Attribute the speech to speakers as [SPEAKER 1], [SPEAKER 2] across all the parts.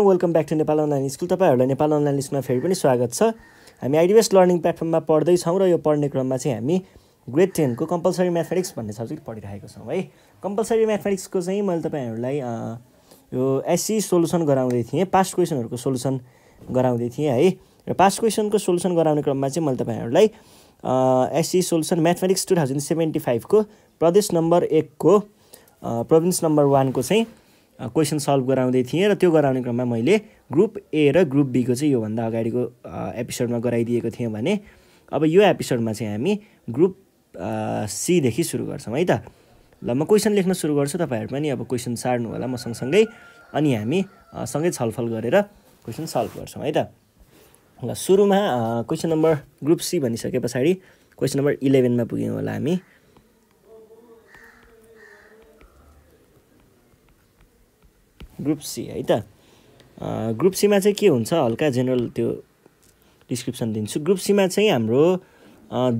[SPEAKER 1] Welcome back to Nepal online school तपाईँहरूलाई Nepal online स्कुलमा फेरि पनि स्वागत छ हामी आइडिएस लर्निङ प्लेटफर्ममा पढ्दैछौँ र यो पढ्ने क्रममा चाहिँ हामी ग्रेड टेनको कम्पलसरी म्याथमेटिक्स भन्ने सब्जेक्ट पढिरहेको छौँ है कम्पलसरी म्याथमेटिक्सको चाहिँ मैले तपाईँहरूलाई यो एससी सोल्युसन गराउँदै थिएँ पास्ट क्वेसनहरूको सोल्युसन गराउँदै थिएँ है र पास्ट क्वेसनको सोल्युसन गराउने क्रममा चाहिँ मैले तपाईँहरूलाई SC solution mathematics two thousand seventy फाइभको प्रदेश नम्बर एकको प्रोभिन्स नम्बर वानको चाहिँ क्वेसन सल्भ गराउँदै थिएँ र त्यो गराउने क्रममा मैले ग्रुप ए र ग्रुप बीको चाहिँ योभन्दा अगाडिको एपिसोडमा गराइदिएको थिएँ भने अब यो एपिसोडमा चाहिँ हामी ग्रुप सीदेखि सुरु गर्छौँ है त ल म क्वेसन लेख्न सुरु गर्छु तपाईँहरू पनि अब क्वेसन सार्नु होला म सँगसँगै अनि हामी सँगै छलफल गरेर क्वेसन सल्भ गर्छौँ है त ल सुरुमा क्वेसन नम्बर ग्रुप सी भनिसके पछाडि क्वेसन नम्बर इलेभेनमा पुग्यौँ होला हामी ग्रुप सी है त ग्रुप सीमा चाहिँ के हुन्छ हल्का जेनरल त्यो डिस्क्रिप्सन दिन्छु ग्रुप सीमा चाहिँ हाम्रो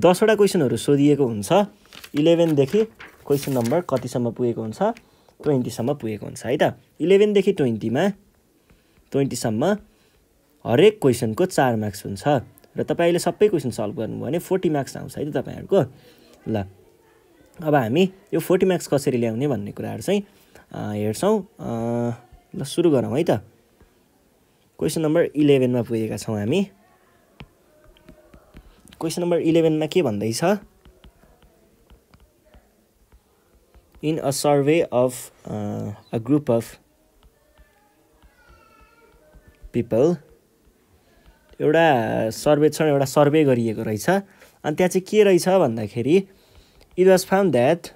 [SPEAKER 1] दसवटा क्वेसनहरू सोधिएको हुन्छ इलेभेनदेखि क्वेसन नम्बर कतिसम्म पुगेको हुन्छ ट्वेन्टीसम्म पुगेको हुन्छ है त इलेभेनदेखि ट्वेन्टीमा ट्वेन्टीसम्म हरेक क्वेसनको चार मार्क्स हुन्छ र तपाईँले सबै क्वेसन सल्भ गर्नुभयो भने फोर्टी मार्क्स आउँछ है त तपाईँहरूको ल अब हामी यो फोर्टी मार्क्स कसरी ल्याउने भन्ने कुराहरू चाहिँ हेर्छौँ ल सुरु गरौँ है त क्वेसन नम्बर इलेभेनमा पुगेका छौँ हामी क्वेसन नम्बर इलेभेनमा के भन्दैछ in a survey of a group of people एउटा सर्वेक्षण एउटा सर्वे गरिएको रहेछ अनि त्यहाँ चाहिँ के रहेछ भन्दाखेरि it was found that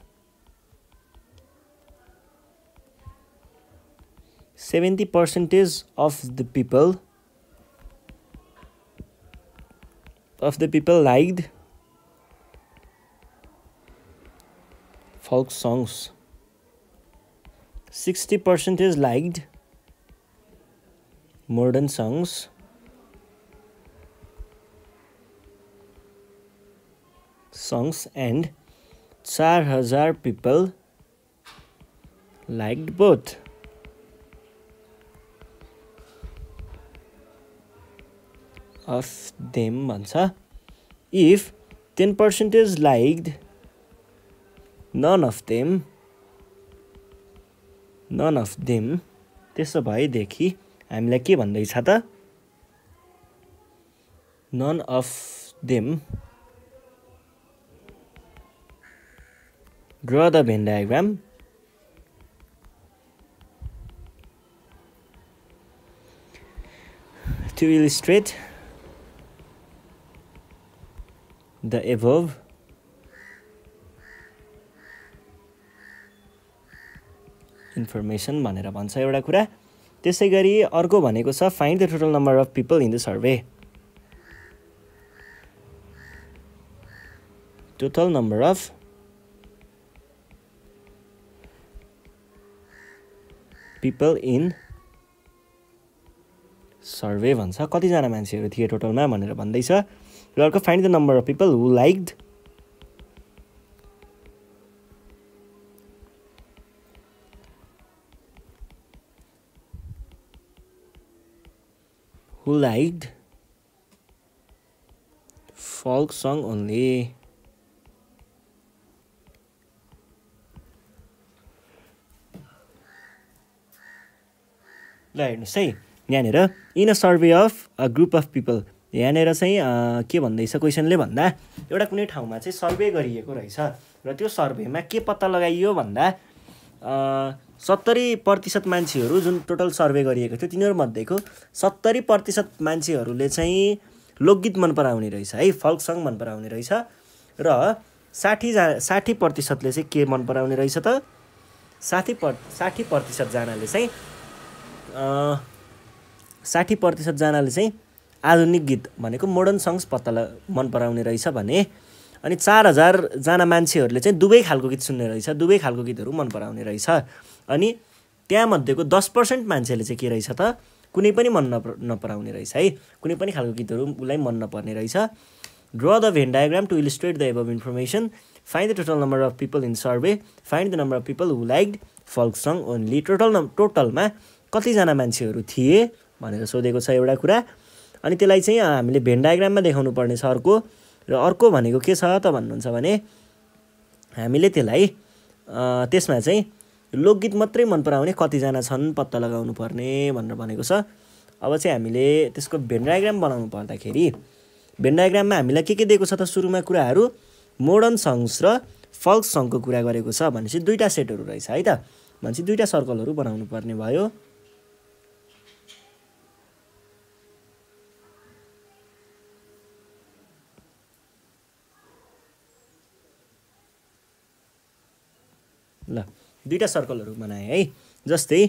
[SPEAKER 1] 70 percentage of the people of the people liked folk songs 60 percentage liked modern songs songs and 4000 people liked both of them भन्छ if ten percentage like none of them none of them त्यसो भएदेखि हामीलाई के भन्दैछ त none of them draw the Venn diagram to illustrate the above information भनेर भन्छ एउटा कुरा त्यसै गरी अर्को भनेको छ find the total number of people in the survey total number of people in survey भन्छ कतिजना मान्छेहरू थिए टोटलमा भनेर भन्दैछ र अर्को find the number of people who liked who liked folk song only. ल हेर्नुहोस् है यहाँनिर in a survey of a group of people यहाँनिर चाहिँ के भन्दैछ क्वेसनले भन्दा एउटा कुनै ठाउँमा चाहिँ सर्भे गरिएको रहेछ र त्यो सर्भेमा के पत्ता लगाइयो भन्दा सत्तरी प्रतिशत मान्छेहरू जुन टोटल सर्भे गरिएको थियो तिनीहरूमध्येको सत्तरी प्रतिशत मान्छेहरूले चाहिँ लोकगीत मन पराउने रहेछ है फल्क सङ मन पराउने रहेछ र साठीजना साठी प्रतिशतले चाहिँ के मन पराउने रहेछ त साठी पर साठी प्रतिशतजनाले चाहिँ साठी प्रतिशतजनाले चाहिँ आधुनिक गीत भनेको मोडर्न सङ्ग्स पत्ता मन पराउने रहेछ भने अनि चार हजारजना मान्छेहरूले चाहिँ दुवै खालको गीत सुन्ने रहेछ दुवै खालको गीतहरू मन पराउने रहेछ अनि त्यहाँमध्येको दस पर्सेन्ट मान्छेले चाहिँ के रहेछ त कुनै पनि मन नप नपराउने रहेछ है कुनै पनि खालको गीतहरू उसलाई मन नपर्ने रहेछ draw the Venn diagram to illustrate the above information find the total number of people in survey find the number of people who like folk song only total number टोटलमा कतिजना मान्छेहरू थिए भनेर सोधेको छ एउटा कुरा अनि त्यसलाई चाहिँ हामीले भेन डायग्राममा देखाउनु पर्नेछ अर्को र अर्को भनेको के छ त भन्नुहुन्छ भने हामीले त्यसलाई त्यसमा चाहिँ लोकगीत मात्रै मन पराउने कतिजना छन् पत्ता लगाउनु पर्ने भनेर भनेको छ अब चाहिँ हामीले त्यसको भेन डायग्राम बनाउनु पर्दाखेरि भेन डायग्राममा हामीलाई के के दिएको छ त सुरुमा कुराहरू मोडर्न सङ्ग्स र फल्क सङ्गको कुरा गरेको छ भनेपछि दुईवटा सेटहरू रहेछ है त भनेपछि दुईवटा सर्कलहरू बनाउनु पर्ने भयो दुईवटा सर्कलहरू बनाएँ है जस्तै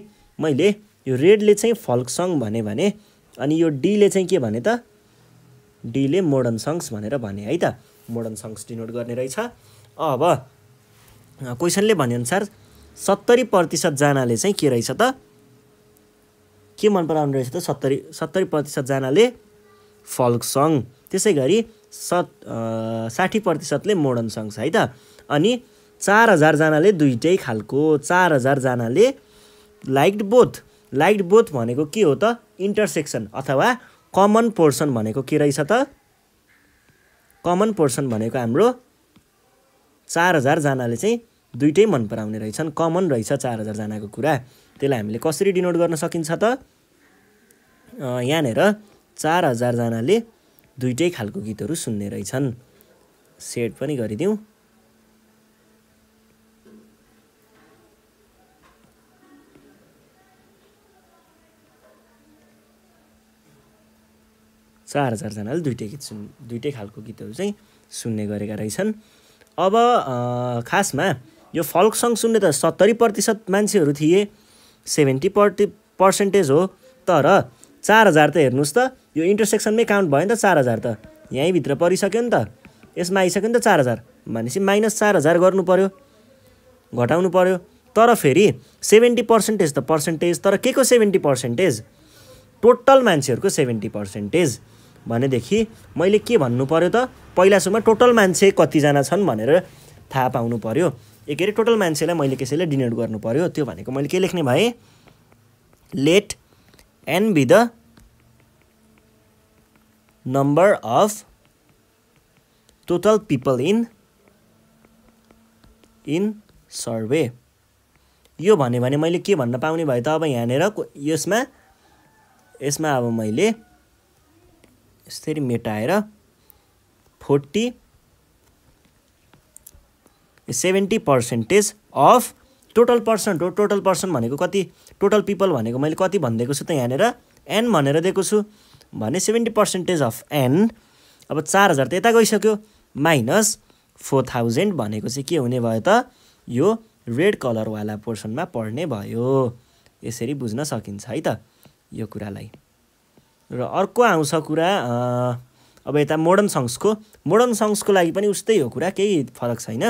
[SPEAKER 1] मैले यो रेडले चाहिँ फल्क सङ भने अनि यो डीले चाहिँ के भने त डीले मोडर्न सङ्ग्स भनेर भने है त मोडर्न सङ्ग्स डिनोट गर्ने रहेछ अब क्वेसनले भनेअनुसार सत्तरी प्रतिशतजनाले चाहिँ के रहेछ त के मन पराउनु रहेछ त सत्तरी सत्तरी प्रतिशतजनाले फल्क सङ त्यसै गरी सत् साठी प्रतिशतले मोडर्न सङ्ग्स है त अनि चार हजारजनाले दुइटै खालको चार हजारजनाले लाइक्ड बोथ लाइक्ड बोथ भनेको के हो त इन्टरसेक्सन अथवा कमन पोर्सन भनेको के रहेछ त कमन पोर्सन भनेको हाम्रो चार हजारजनाले चाहिँ दुइटै मन पराउने रहेछन् कमन रहेछ चार हजारजनाको कुरा त्यसलाई हामीले कसरी डिनोट गर्न सकिन्छ त यहाँनिर चार हजारजनाले दुइटै खालको गीतहरू सुन्ने रहेछन् सेट पनि गरिदिउँ चार चारजनाले दुइटै गीत सुन् दुइटै खालको गीतहरू चाहिँ सुन्ने गरेका रहेछन् अब खासमा यो फल्क सङ सुन्ने त सत्तरी प्रतिशत मान्छेहरू थिए सेभेन्टी पर्टि पर्सेन्टेज हो तर चार हजार त हेर्नुहोस् त यो इन्टरसेक्सनमै काउन्ट भयो नि त चार हजार त यहीँभित्र परिसक्यो नि त यसमा आइसक्यो नि त चार हजार भनेपछि माइनस चार हजार गर्नु पऱ्यो घटाउनु पऱ्यो तर फेरि सेभेन्टी पर्सेन्टेज त पर्सेन्टेज तर के को सेभेन्टी पर्सेन्टेज टोटल मान्छेहरूको सेभेन्टी पर्सेन्टेज भनेदेखि मैले के भन्नु पऱ्यो त पहिलासम्म टोटल मान्छे कतिजना छन् भनेर थाहा पाउनु पऱ्यो के अरे टोटल मान्छेलाई मैले कसैले डिनोट गर्नु पऱ्यो त्यो भनेको मैले के लेख्ने भएँ let n be the number of total people in in survey यो भन्यो भने मैले के भन्न पाउने भए त अब यहाँनिर यसमा यसमा अब मैले यसरी मेटाएर forty seventy percentage of total person हो टोटल पर्सन भनेको कति टोटल पिपल भनेको मैले कति भनिदिएको छु त यहाँनिर एन भनेर दिएको छु भने सेभेन्टी पर्सेन्टेज अफ एन अब चार हजार त यता गइसक्यो माइनस फोर थाउजन्ड भनेको चाहिँ के हुने भयो त यो रेड कलरवाला पोर्सनमा पर्ने भयो यसरी बुझ्न सकिन्छ है त यो कुरालाई र अर्को आउँछ कुरा अब यता मोडर्न सङ्ग्सको मोडर्न सङ्ग्सको लागि पनि उस्तै हो कुरा केही फरक छैन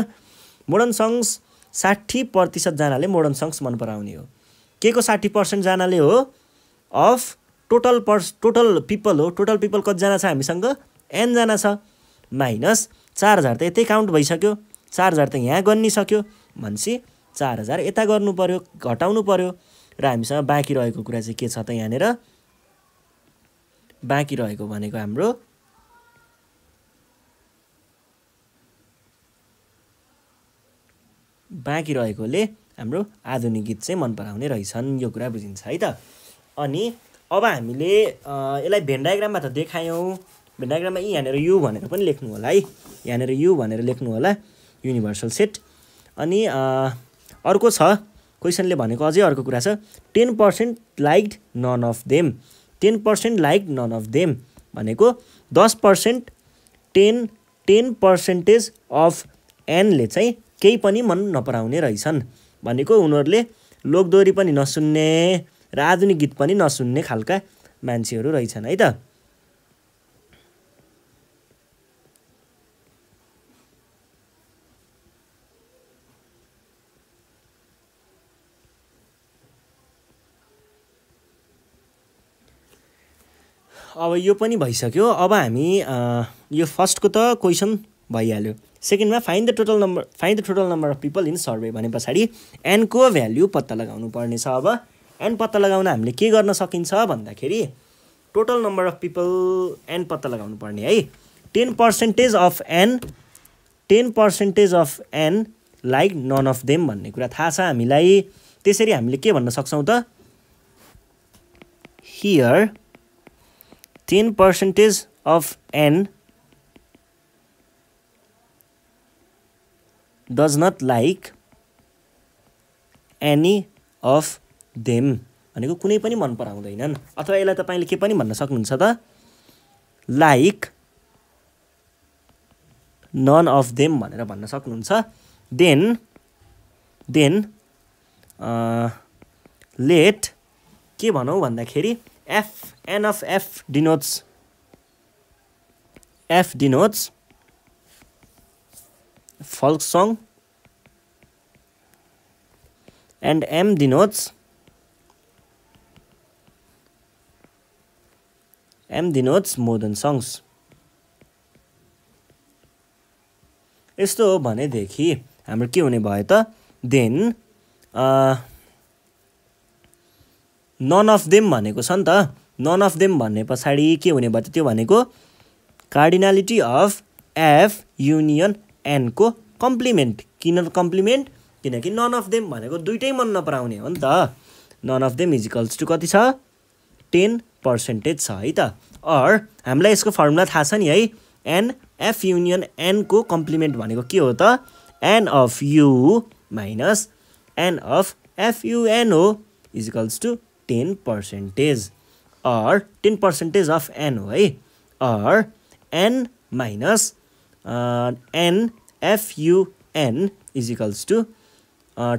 [SPEAKER 1] मोडर्न सङ्ग्स साठी प्रतिशतजनाले मोडर्न सङ्ग्स मन पराउने हो के को साठी पर्सेन्टजनाले हो अफ टोटल पर्स टोटल पिपल हो टोटल पिपल कतिजना छ हामीसँग एनजना छ माइनस चार हजार त यतै काउन्ट भइसक्यो चार हजार त यहाँ गनिसक्यो भनेपछि चार हजार यता गर्नु पऱ्यो घटाउनु पऱ्यो र हामीसँग बाँकी रहेको कुरा चाहिँ के छ त यहाँनिर बाँकी रहेको भनेको हाम्रो बाँकी रहेकोले हाम्रो आधुनिक गीत चाहिँ मन पराउने रहेछन् यो कुरा बुझिन्छ है त अनि अब हामीले यसलाई भेन्डाग्राममा त देखायौँ भेन्डाग्राममा यी यहाँनिर यु भनेर पनि लेख्नु होला है यहाँनिर यु भनेर लेख्नु होला युनिभर्सल सेट अनि अर्को छ क्वेसनले भनेको अझै अर्को कुरा छ ten percent like none of them ten percent like none of them भनेको दस percent ten ten percentage of एनले चाहिँ केही पनि मन नपराउने रहेछन् भनेको उनीहरूले लोकदोरी पनि नसुन्ने र आधुनिक गीत पनि नसुन्ने खालका मान्छेहरू रहेछन् है त अब यो पनि भइसक्यो अब हामी यो फर्स्टको त क्वेसन भइहाल्यो सेकेन्डमा find the total number find the total number of people in survey भने पछाडि एनको भ्याल्यु पत्ता लगाउनु पर्नेछ अब एन पत्ता लगाउन हामीले के गर्न सकिन्छ भन्दाखेरि total number of people n पत्ता लगाउनु पर्ने है ten percentage of n ten percentage of n like none of them भन्ने कुरा थाहा छ हामीलाई त्यसरी हामीले के भन्न सक्छौँ त here ten percentage of n does not like any of them भनेको कुनै पनि मन पराउँदैनन् अथवा यसलाई तपाईँले के पनि भन्न सक्नुहुन्छ त लाइक नन अफ देम भनेर भन्न सक्नुहुन्छ देन देन लेट के भनौँ भन्दाखेरि f n of f denotes f denotes folk song and m denotes m denotes modern songs यस्तो हो भनेदेखि हाम्रो के हुने भयो त देन नन अफ देम भनेको छ नि त नन अफ देम भन्ने पछाडि के हुने भयो त त्यो भनेको कार्डिनालिटी अफ एफ युनियन एनको कम्प्लिमेन्ट किन कम्प्लिमेन्ट किनकि नन अफ देम भनेको दुइटै मन नपराउने हो नि त none of them equals to कति छ टेन पर्सेन्टेज छ है त अर हामीलाई यसको फर्मुला थाहा छ नि है एन एफ युनियन एनको कम्प्लिमेन्ट भनेको के हो त n of u minus n of f u n हो equals to ten percentage or ten percentage of n हो है or n minus n f u n equals to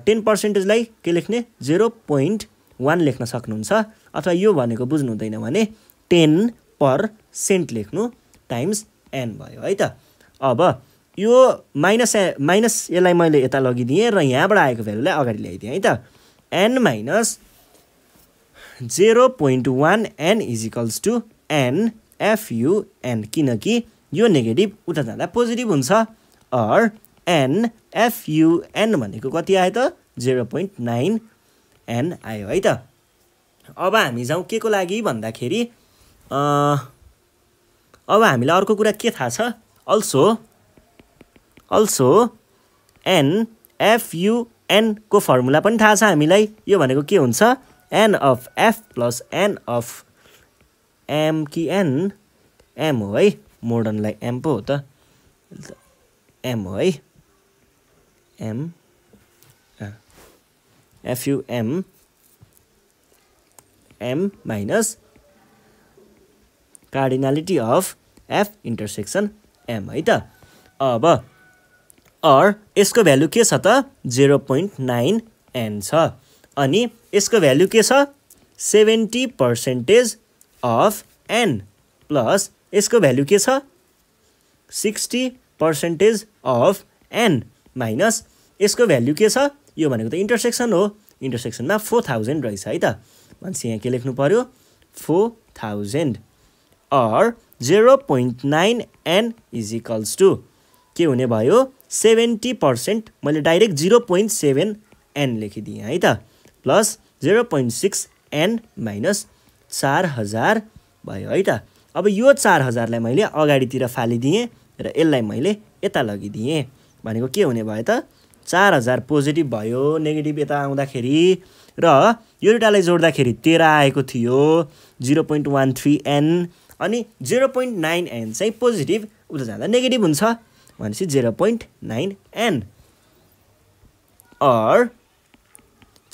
[SPEAKER 1] ten पर्सेन्टेजलाई के लेख्ने जेरो पोइन्ट वान लेख्न सक्नुहुन्छ अथवा यो भनेको बुझ्नु हुँदैन भने टेन पर्सेन्ट लेख्नु टाइम्स एन भयो है त अब यो माइनस ए माइनस यसलाई मैले यता लगिदिएँ र यहाँबाट आएको भ्यालुलाई अगाडि ल्याइदिएँ है त n minus zero point one n equals to n n किनकि यो नेगेटिभ उता जाँदा पोजिटिभ हुन्छ अर एन एफयुएन भनेको कति आयो त जेरो पोइन्ट नाइन एन आयो है त अब हामी जाउँ के को लागि भन्दाखेरि अब हामीलाई अर्को कुरा के थाहा छ अल्सो अल्सो एन एफयुएनको फर्मुला पनि थाहा छ हामीलाई यो भनेको के हुन्छ n of f plus n of m कि एन एम हो है मोडर्नलाई एम पो हो त एम हो है U M, M minus cardinality of F intersection M है त अब अर यसको भ्यालु के छ त जिरो पोइन्ट नाइन एन छ अनि यसको भ्यालु के छ seventy percentage of n plus यसको भ्यालु के छ sixty percentage of n minus यसको भ्यालु के छ यो भनेको त इन्टरसेक्सन हो इन्टरसेक्सनमा फोर थाउजन्ड रहेछ है त भनेपछि यहाँ के लेख्नु पऱ्यो four thousand or zero point nine n is equals to के हुने भयो सेभेन्टी पर्सेन्ट मैले direct zero point seven n लेखिदिएँ है त plus zero point six n minus चार हजार भयो है त अब यो चार हजारलाई मैले अगाडितिर फालिदिएँ र यसलाई मैले यता लगिदिएँ भनेको के हुने भयो त चार हजार पोजिटिभ भयो नेगेटिभ यता आउँदाखेरि र यो दुइटालाई जोड्दाखेरि तेह्र आएको थियो zero point one three n अनि जिरो पोइन्ट नाइन एन चाहिँ पोजिटिभ उता जाँदा नेगेटिभ हुन्छ भनेपछि zero point nine n or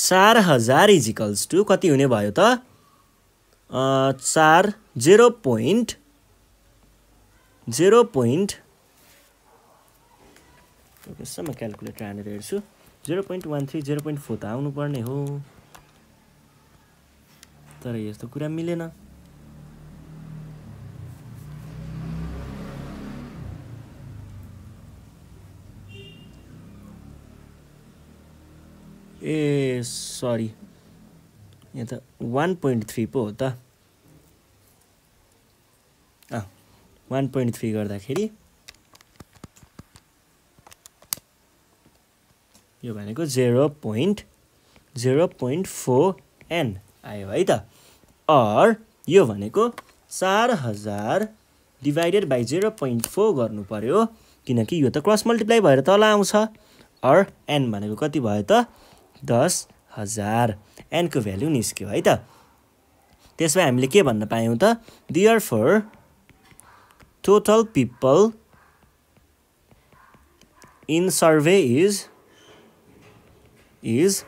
[SPEAKER 1] चार हजार इजिकल्स टु कति हुने भयो त चार जेरो पोइन्ट जेरो पोइन्ट म क्यालकुलेटर हानेर हेर्छु zero point one three zero point four त आउनुपर्ने हो तर यस्तो कुरा मिलेन ए सरी यहाँ त वान पोइन्ट थ्री पो हो त अँ वान पोइन्ट थ्री गर्दाखेरि यो भनेको zero point zero point four n आयो है त अर यो भनेको चार हजार divided by zero point four गर्नु पऱ्यो किनकि यो त क्रस मल्टिप्लाई भएर तल आउँछ अर एन भनेको कति भयो त दस हजार एनको भ्यालु निस्क्यो है त त्यसमा हामीले के भन्न पायौँ त therefore total people in survey is is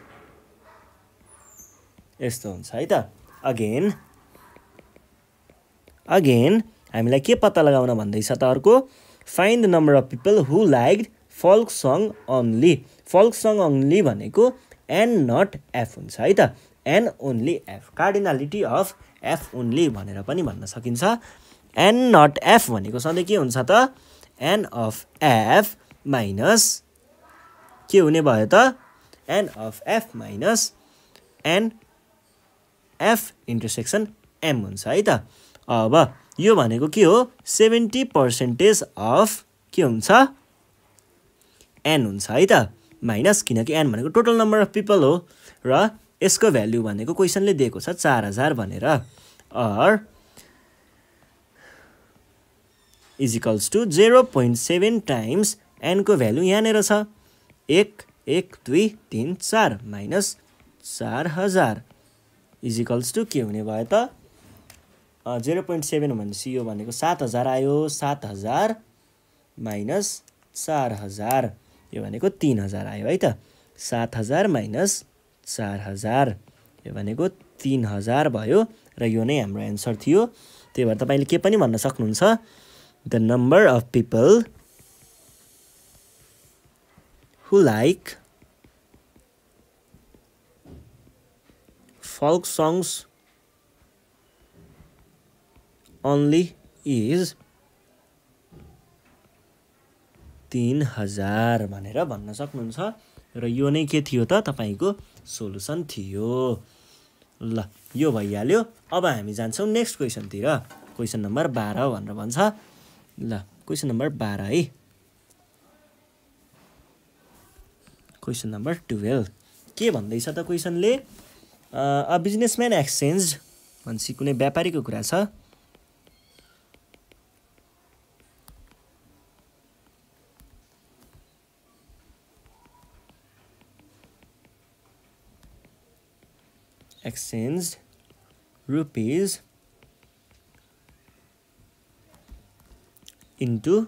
[SPEAKER 1] यस्तो हुन्छ है त अगेन अगेन हामीलाई के पत्ता लगाउन भन्दैछ त अर्को find the number of people who like folk song only folk song only भनेको एन नट एफ हुन्छ है त n only f cardinality of f only भनेर पनि भन्न सकिन्छ एन नट एफ भनेको सधैँ के हुन्छ त एन अफ एफ माइनस के हुने भयो त n of f minus n f intersection m हुन्छ है त अब यो भनेको के हो सेभेन्टी पर्सेन्टेज अफ के हुन्छ एन हुन्छ है त माइनस किनकि एन भनेको टोटल नम्बर अफ पिपल हो र यसको भ्याल्यु भनेको क्वेसनले दिएको छ चार हजार भनेर or equals to zero point seven times एनको भेल्यु यहाँनिर छ एक एक दुई तिन चार माइनस चार हजार इजिकल्स टु के हुने भयो त जेरो पोइन्ट सेभेन भनेपछि यो भनेको सात हजार आयो सात हजार माइनस चार हजार यो भनेको तिन हजार आयो है त सात हजार माइनस चार हजार यो भनेको तिन हजार भयो र यो नै हाम्रो एन्सर थियो त्यही भएर तपाईँले के पनि भन्न सक्नुहुन्छ the number of people who like folk songs only is तिन हजार भनेर भन्न सक्नुहुन्छ र यो नै के थियो त तपाईँको सोलुसन थियो ल यो भइहाल्यो अब हामी जान्छौँ नेक्स्ट क्वेसनतिर क्वेसन नम्बर बाह्र भनेर भन्छ ल क्वेसन नम्बर बाह्र है क्वेसन नम्बर टुवेल्भ के भन्दैछ त क्वेसनले अ बिजनेसम्यान एक्सचेन्ज भन्छ कुनै व्यापारीको कुरा छ exchanged rupees into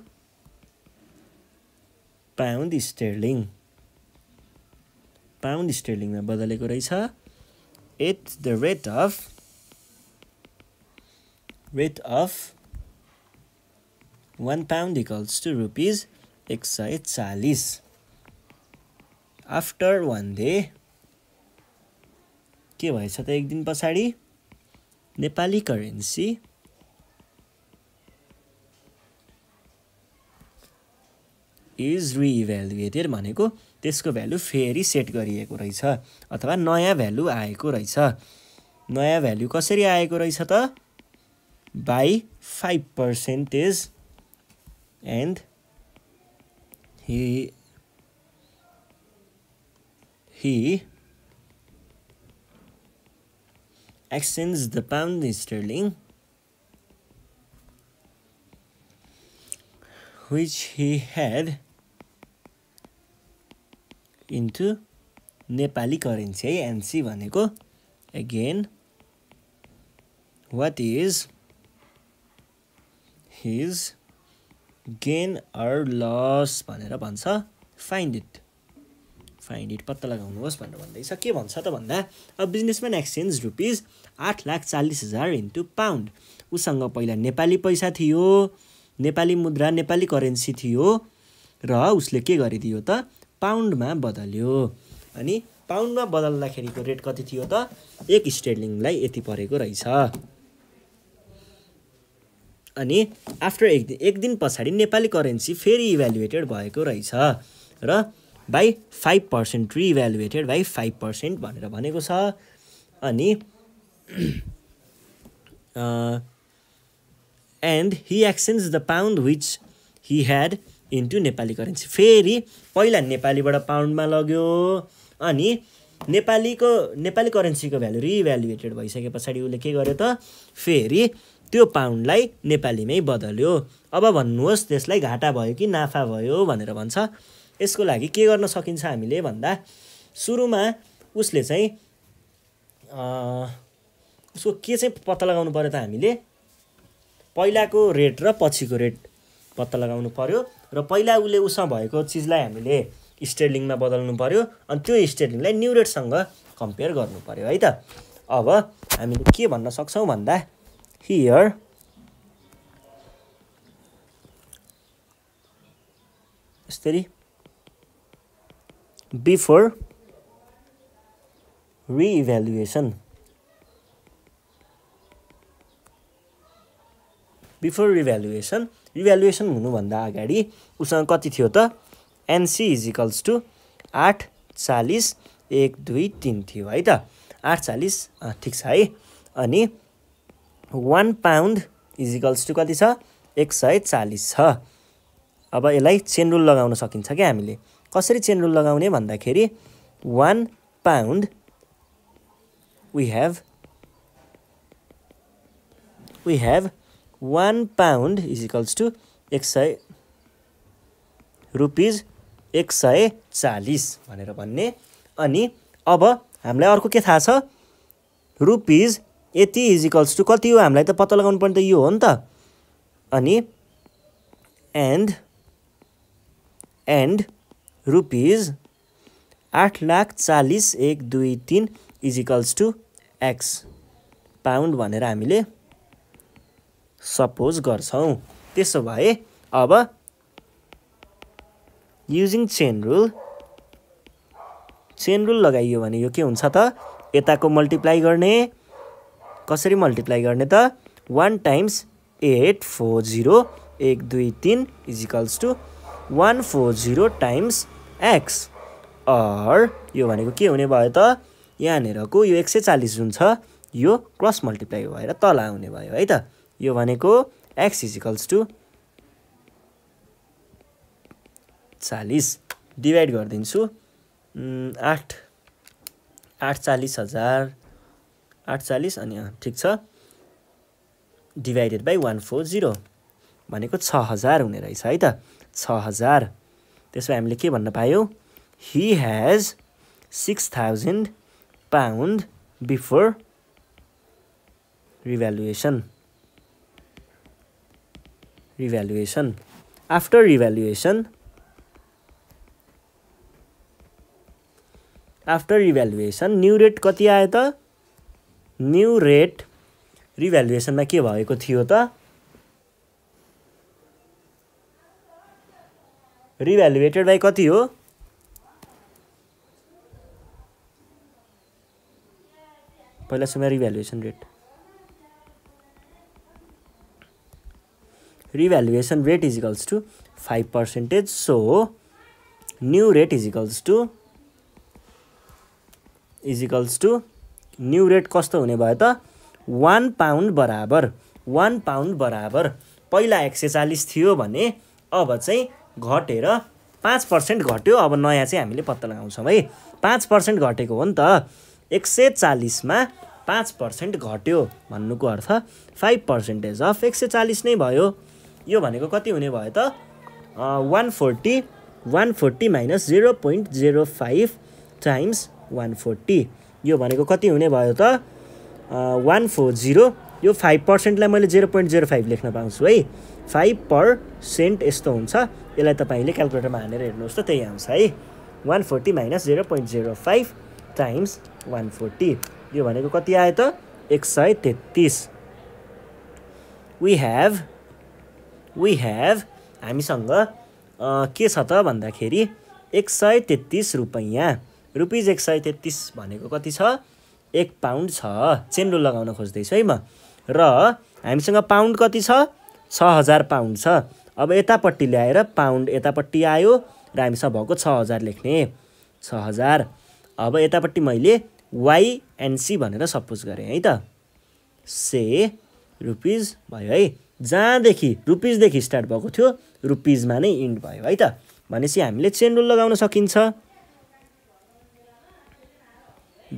[SPEAKER 1] pound sterling pound स्टर्लिङमा बदलेको रहेछ at the rate of one pound equals to rupees एक सय चालिस आफ्टर वान डे के भएछ त एक दिन पछाडि नेपाली करेन्सी इज रिइभ्यालुएटेड भनेको त्यसको भ्यालु फेरि सेट गरिएको रहेछ अथवा नयाँ भ्यालु आएको रहेछ नयाँ भ्यालु कसरी आएको रहेछ त by five percentage and he he exchange the pound sterling which he had into Nepali currency है एनसी भनेको again what is his gain or loss भनेर भन्छ फाइन्ड इट फाइन्ड इट पत्ता लगाउनुहोस् भनेर भन्दैछ के भन्छ त भन्दा अ बिजनेसम्यान एक्सचेन्ज रुपिज आठ लाख चालिस हजार इन्टु पाउन्ड उसँग पहिला नेपाली पैसा थियो नेपाली मुद्रा नेपाली करेन्सी थियो र उसले के गरिदियो त पाउन्डमा बदल्यो अनि पाउन्डमा बदल्दाखेरिको रेट कति थियो त एक स्टेलिङलाई यति परेको रहेछ अनि आफ्टर एक दिन एक दिन पछाडि नेपाली करेन्सी फेरि इभ्यालुएटेड भएको रहेछ र by five percent revaluated by five percent भनेर भनेको छ अनि and he exchange the pound which he had into Nepali currency फेरि पहिला नेपालीबाट पाउन्डमा लग्यो अनि नेपालीको नेपाली करेन्सीको भ्यालु रिभ्यालुएटेड भइसके पछाडि उसले के गर्यो त फेरि त्यो पाउन्डलाई नेपालीमै बदल्यो अब भन्नुहोस् त्यसलाई घाटा भयो कि नाफा भयो भनेर भन्छ यसको लागि के गर्न सकिन्छ हामीले भन्दा सुरुमा उसले चाहिँ उसको के चाहिँ पत्ता लगाउनु पऱ्यो त हामीले पहिलाको रेट र पछिको रेट पत्ता लगाउनु पऱ्यो र पहिला उसले उसमा भएको चिजलाई हामीले स्टेलिङमा बदल्नु पऱ्यो अनि त्यो स्टेलिङलाई न्यु रेटसँग कम्पेयर गर्नु पऱ्यो है त अब हामीले के भन्न सक्छौँ भन्दा हियर यसरी before reevaluation before revaluation revaluation हुनुभन्दा अगाडि उसँग कति थियो त एनसी इजिकल्स टु आठ चालिस एक दुई तिन थियो है त आठ चालिस ठिक छ है अनि वान पाउन्ड इजिकल्स टु कति छ एक सय चालिस छ अब यसलाई चेन रुल लगाउन सकिन्छ क्या हामीले कसरी चेन रुल लगाउने भन्दाखेरि one pound we have we have one pound equals to एक सय रुपिज एक सय चालिस भनेर भन्ने अनि अब हामीलाई अर्को के थाहा छ रुपिज यति इजिकल्स टु कति हो हामीलाई त पत्ता लगाउनु पर्ने त यो हो नि त अनि एन्ड एन्ड रुपिज आठ लाख चालिस एक दुई तिन इजिकल्स टु एक्स पाउन्ड भनेर हामीले सपोज गर्छौँ त्यसो भए अब using chain rule chain rule लगाइयो भने यो के हुन्छ त यताको मल्टिप्लाई गर्ने कसरी मल्टिप्लाई गर्ने त one times eight four zero एक दुई तिन equals to one four zero times x or यो भनेको के हुने भयो त यहाँनिरको यो एक सय चालिस जुन छ यो क्रस मल्टिप्लाई भएर तल आउने भयो है त यो भनेको एक्स इजिकल्स टु चालिस डिभाइड गरिदिन्छु आठ आठ चालिस हजार आठ चालिस अनि ठिक छ divided by one four zero भनेको छ हजार हुने रहेछ है त छ हजार त्यसमा हामीले के भन्न पायौँ he has six thousand pound before revaluation revaluation after revaluation after revaluation new rate कति आयो त न्यु रेट रिभ्यालुएसनमा के भएको थियो त रिभ्यालुएटेड बाई कति हो पहिला सुमा revaluation rate revaluation rate equals to five percentage so new rate equals to equals to new rate कस्तो हुने भयो त वान पाउन्ड बराबर वान पाउन्ड बराबर पहिला एक सय चालिस थियो भने अब चाहिँ घटेर पाँच पर्सेन्ट घट्यो अब नयाँ चाहिँ हामीले पत्ता लगाउँछौँ है पाँच पर्सेन्ट घटेको हो नि त एक सय चालिसमा पाँच पर्सेन्ट घट्यो भन्नुको अर्थ फाइभ पर्सेन्टेज अफ एक सय चालिस नै भयो यो भनेको कति हुने भयो त one forty one forty minus zero point zero five times one forty यो भनेको कति हुने भयो त वान फोर जिरो यो फाइभ पर्सेन्टलाई मैले जिरो पोइन्ट जिरो फाइभ लेख्न पाउँछु है फाइभ पर्सेन्ट यस्तो हुन्छ यसलाई तपाईँले क्यालकुलेटरमा हानेर हेर्नुहोस् त त्यही आउँछ है one forty minus zero point zero five times one forty यो भनेको कति आयो त एक सय तेत्तिस वी हेभ वी हेभ हामीसँग के छ त भन्दाखेरि एक सय तेत्तिस रुपैयाँ रुपिज एक सय तेत्तिस भनेको कति छ एक पाउन्ड छ चेन रुल लगाउन खोज्दैछु है म र हामीसँग पाउन्ड कति छ छ हजार पाउन्ड छ अब यतापट्टि ल्याएर पाउन्ड यतापट्टि आयो र हामीसँग भएको छ हजार लेख्ने छ हजार अब यतापट्टि मैले वाई एन्ड सी भनेर सपोज गरेँ है त से रुपिज भयो है जहाँदेखि रुपिजदेखि स्टार्ट भएको थियो रुपिजमा नै इन्ड भयो है त भनेपछि हामीले चेन रुल लगाउन सकिन्छ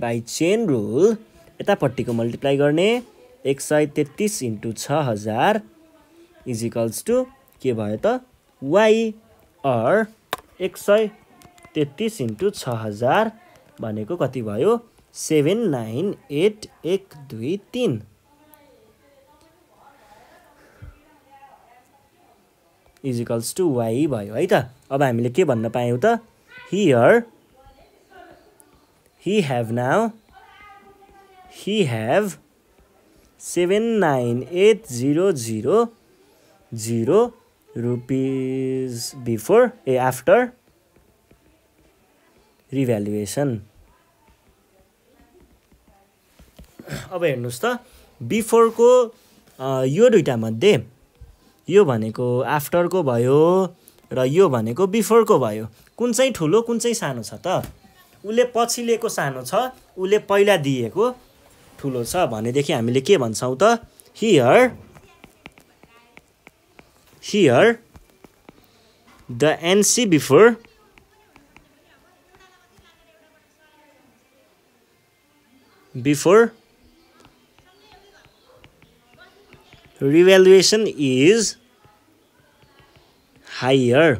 [SPEAKER 1] बाई चेन रुल यतापट्टिको मल्टिप्लाई गर्ने एक सय तेत्तिस इन्टु छ हजार इजिकल्स टु के भयो त वाइ अर एक सय तेत्तिस इन्टु छ हजार भनेको कति भयो सेभेन नाइन एट एक दुई तिन इजिकल्स टु वाइ भयो है त अब हामीले के भन्न पायौँ त here he have now he have seven nine eight zero zero zero rupees before a after revaluation अब हेर्नुहोस् त बिफोरको यो मध्ये यो भनेको आफ्टरको भयो र यो भनेको बिफोरको भयो कुन चाहिँ ठुलो कुन चाहिँ सानो छ त उसले पछि लिएको सानो छ उसले पहिला दिएको ठुलो छ भनेदेखि हामीले के भन्छौँ त here here the NC before before revaluation is higher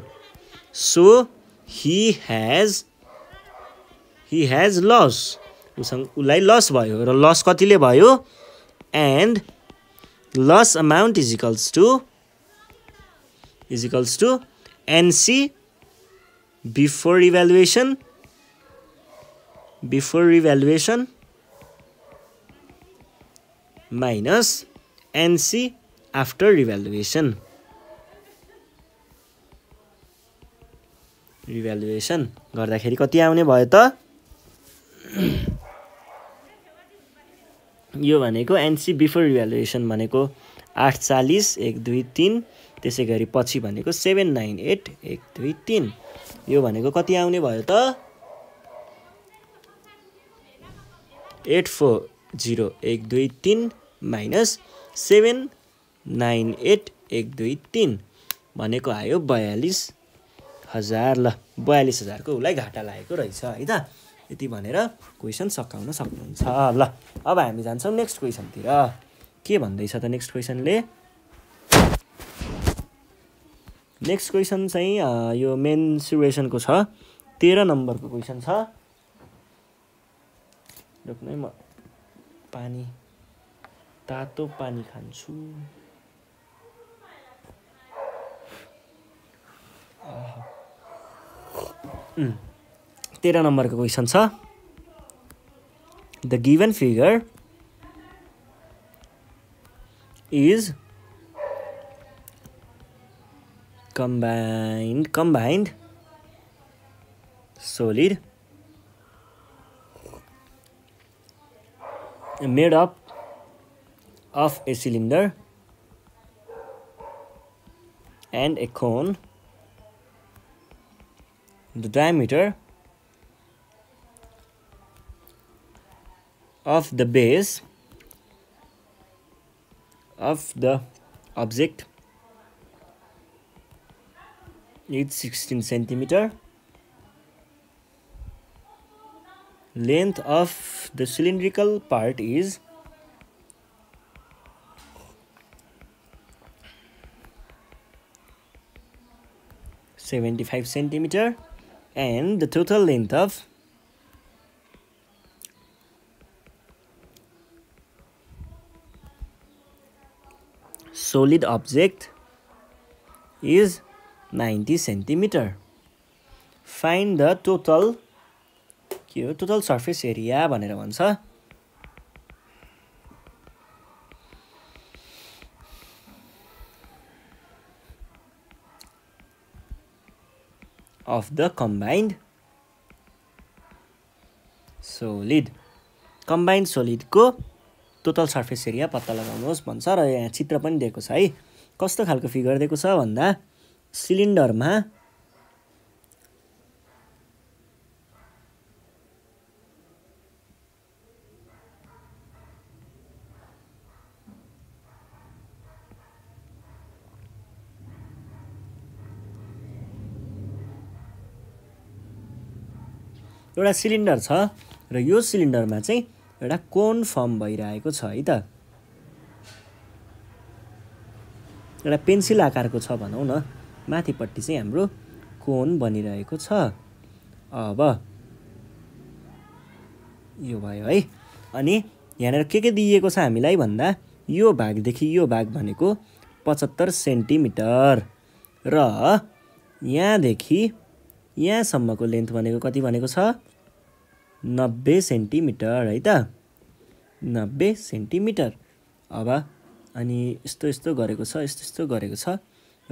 [SPEAKER 1] so he has he has loss उसँग उसलाई लस भयो र लस कतिले भयो and loss amount is equals to equals to NC before evaluation before evaluation minus NC after evaluation revaluation गर्दाखेरि कति आउने भयो त यो भनेको एनसी बिफोर इभ्यालुएसन भनेको आठ चालिस एक दुई तिन त्यसै गरी पछि भनेको सेभेन नाइन एट एक दुई तिन यो भनेको कति आउने भयो त एट फोर जिरो एक दुई तिन माइनस सेभेन नाइन एट एक दुई तिन भनेको आयो बयालिस हजार ल बयालिस हजारको उसलाई घाटा लागेको रहेछ है त यति भनेर क्वेसन सकाउन सक्नुहुन्छ ल अब हामी जान्छौँ नेक्स्ट क्वेसनतिर के भन्दैछ त नेक्स्ट क्वेसनले नेक्स्ट क्वेसन चाहिँ यो मेन सिचुएसनको छ तेह्र नम्बरको क्वेसन छ रोक्नै म पानी तातो पानी खान्छु तेह्र नम्बरको क्वेसन छ the given figure is combined combined solid made up of a cylinder and a cone the diameter of the base of the object it's 16 centimeter length of the cylindrical part is 75 centimeter and the total length of solid object is ninety centimetre find the total के हो total surface area भनेर भन्छ of the combined solid combined सोलिडको total surface area पत्ता लगाउनुहोस् भन्छ र यहाँ चित्र पनि दिएको छ है कस्तो खालको फिगर दिएको छ भन्दा सिलिन्डरमा एउटा सिलिन्डर छ र यो सिलिन्डरमा चाहिँ एउटा कोन फर्म भइरहेको छ है त एउटा पेन्सिल आकारको छ भनौँ न माथिपट्टि चाहिँ हाम्रो कोन बनिरहेको छ अब यो भयो है अनि यहाँनिर के के दिइएको छ हामीलाई भन्दा यो भागदेखि यो भाग भनेको पचहत्तर सेन्टिमिटर र यहाँदेखि यहाँसम्मको लेन्थ भनेको कति भनेको छ नब्बे सेन्टिमिटर है त नब्बे सेन्टिमिटर अब अनि यस्तो यस्तो गरेको छ यस्तो यस्तो गरेको छ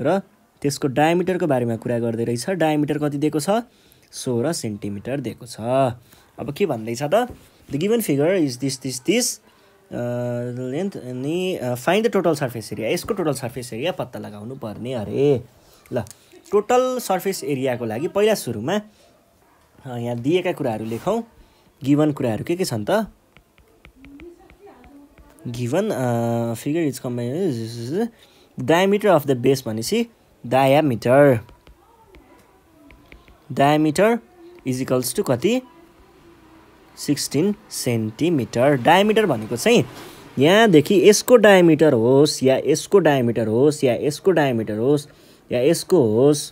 [SPEAKER 1] र त्यसको डायमिटरको बारेमा कुरा गर्दै रहेछ डायमिटर कति दिएको छ सोह्र सेन्टिमिटर दिएको छ अब के भन्दैछ त the given figure is this this this length अनि find the total surface area यसको टोटल सर्फेस एरिया पत्ता लगाउनु पर्ने अरे ल टोटल सर्फेस एरियाको लागि पहिला सुरुमा यहाँ दिएका कुराहरू लेखौँ गिभन कुराहरू के के छन् त given figure is combine diameter of the base भनेपछि डायामिटर डायामिटर इजिकल्स टु कति सिक्सटिन सेन्टिमिटर डायामिटर भनेको चाहिँ यहाँदेखि यसको डायमिटर होस् या यसको डायमिटर होस् या यसको डायमिटर होस् या यसको होस्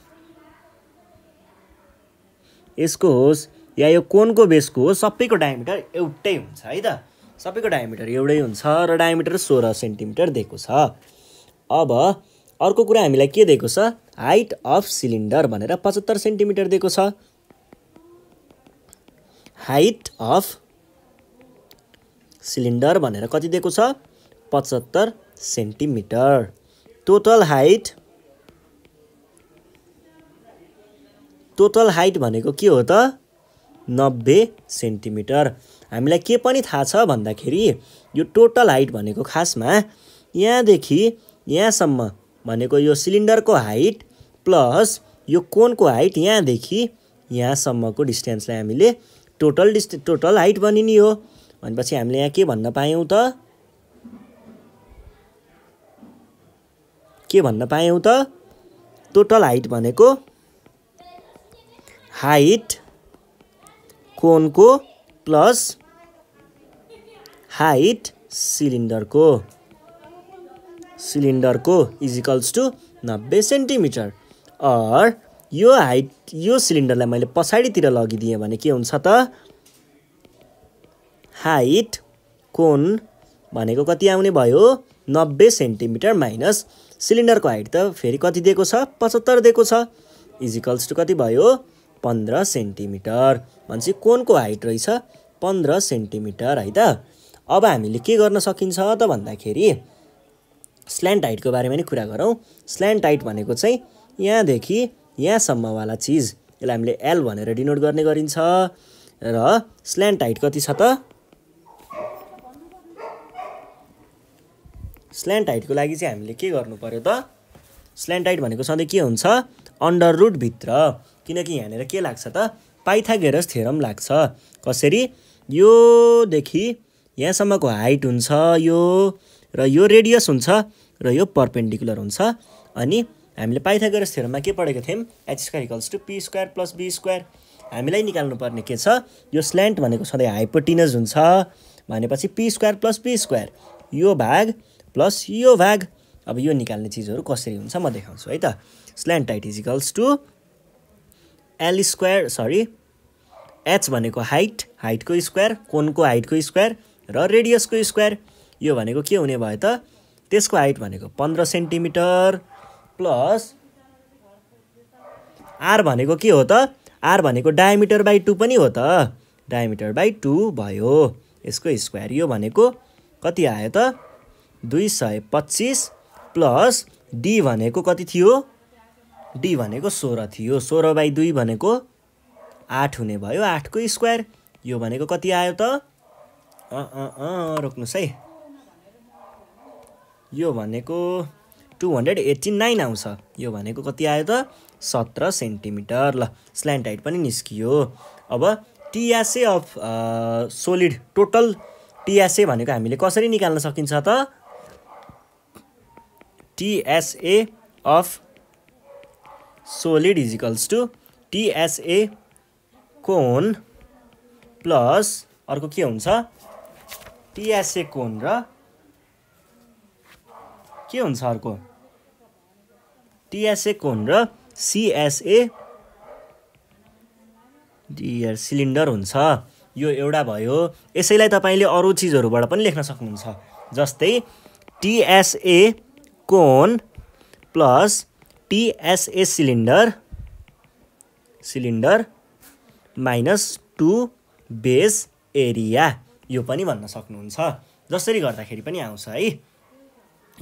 [SPEAKER 1] यसको होस् या यो कोनको बेसको होस् सबैको डायमिटर एउटै हुन्छ है त सबैको डायमिटर एउटै हुन्छ र डायमिटर सोह्र सेन्टिमिटर दिएको छ अब अर्को कुरा हामीलाई के दिएको छ हाइट अफ सिलिन्डर भनेर पचहत्तर सेन्टिमिटर दिएको छ हाइट अफ सिलिन्डर भनेर कति दिएको छ पचहत्तर centimetre total height total height भनेको के हो त नब्बे सेन्टिमिटर हामीलाई के पनि थाहा छ भन्दाखेरि यो टोटल हाइट भनेको खासमा यहाँदेखि यहाँसम्म भनेको यो सिलिन्डरको हाइट प्लस यो कोनको हाइट यहाँदेखि यहाँसम्मको डिस्टेन्सलाई हामीले टोटल डिस्ट टोटल हाइट बनिने हो भनेपछि हामीले यहाँ के भन्न पायौँ त के भन्न पायौँ त टोटल हाइट भनेको हाइट कोनको प्लस हाइट सिलिन्डरको सिलिन्डरको इजिकल्स टु नब्बे सेन्टिमिटर अर यो हाइट यो सिलिन्डरलाई मैले पछाडितिर लगिदिएँ भने के हुन्छ त हाइट कोन भनेको कति आउने भयो नब्बे सेन्टिमिटर माइनस सिलिन्डरको हाइट त फेरि कति दिएको छ पचहत्तर दिएको छ इजिकल्स टु कति भयो पन्ध्र सेन्टिमिटर भनेपछि कोनको हाइट रहेछ पन्ध्र सेन्टिमिटर है त अब हामीले के गर्न सकिन्छ त भन्दाखेरि स्ल्यान्ट हाइटको बारेमा नि कुरा गरौँ स्ल्यान्ट हाइट भनेको चाहिँ यहाँदेखि यहाँसम्मवाला चिज यसलाई हामीले एल भनेर डिनोट गर्ने गरिन्छ र स्ल्यान्ट हाइट कति छ त स्ल्यान्ट हाइटको लागि चाहिँ हामीले के गर्नु पऱ्यो त स्ल्यान्ट हाइट भनेको सधैँ के हुन्छ अन्डर रुटभित्र किनकि यहाँनिर के लाग्छ त पाइथागेरस थेरम लाग्छ कसरी योदेखि यहाँसम्मको हाइट हुन्छ यो र यो रेडियस हुन्छ र यो पर्पेन्डिकुलर हुन्छ अनि हामीले पाइथागोरस थ्योरममा के पढेको थियौँ H square equals to P square plus B square हामीलाई निकाल्नुपर्ने के छ यो स्ल्यान्ट भनेको सधैँ हाइपोटिनस हुन्छ भनेपछि P square plus B square यो भाग प्लस यो भाग अब यो निकाल्ने चिजहरू कसरी हुन्छ म देखाउँछु है त slant height is equals to L square sorry H भनेको हाइट हाइटको स्क्वायर कोनको हाइटको स्क्वायर र रेडियसको स्क्वायर यो भनेको के हुने भयो त त्यसको हाइट भनेको पन्ध्र सेन्टिमिटर प्लस आर भनेको के हो त आर भनेको डायमिटर बाई टू पनि हो त डायमिटर बाई टू भयो यसको स्क्वायर यो भनेको कति आयो त दुई सय पच्चिस प्लस डी भनेको कति थियो डी भनेको सोह्र थियो सोह्र बाई दुई भनेको आठ हुने भयो आठको स्क्वायर यो भनेको कति आयो त अँ अँ अँ रोक्नुहोस् है यो भनेको टु हन्ड्रेड एट्टी नाइन आउँछ यो भनेको कति आयो त सत्र सेन्टिमिटर ल स्ल्यान्ड हाइट पनि निस्कियो अब TSA of solid total TSA भनेको हामीले कसरी निकाल्न सकिन्छ त TSA of solid equals to TSA cone plus अर्को के हुन्छ टिएसए कोन र के हुन्छ अर्को टिएसए कोन र सिएसए डियर सिलिन्डर हुन्छ यो एउटा भयो यसैलाई तपाईँले अरू चिजहरूबाट पनि लेख्न सक्नुहुन्छ जस्तै TSA cone plus TSA cylinder cylinder minus two base area यो पनि भन्न सक्नुहुन्छ जसरी गर्दाखेरि पनि आउँछ है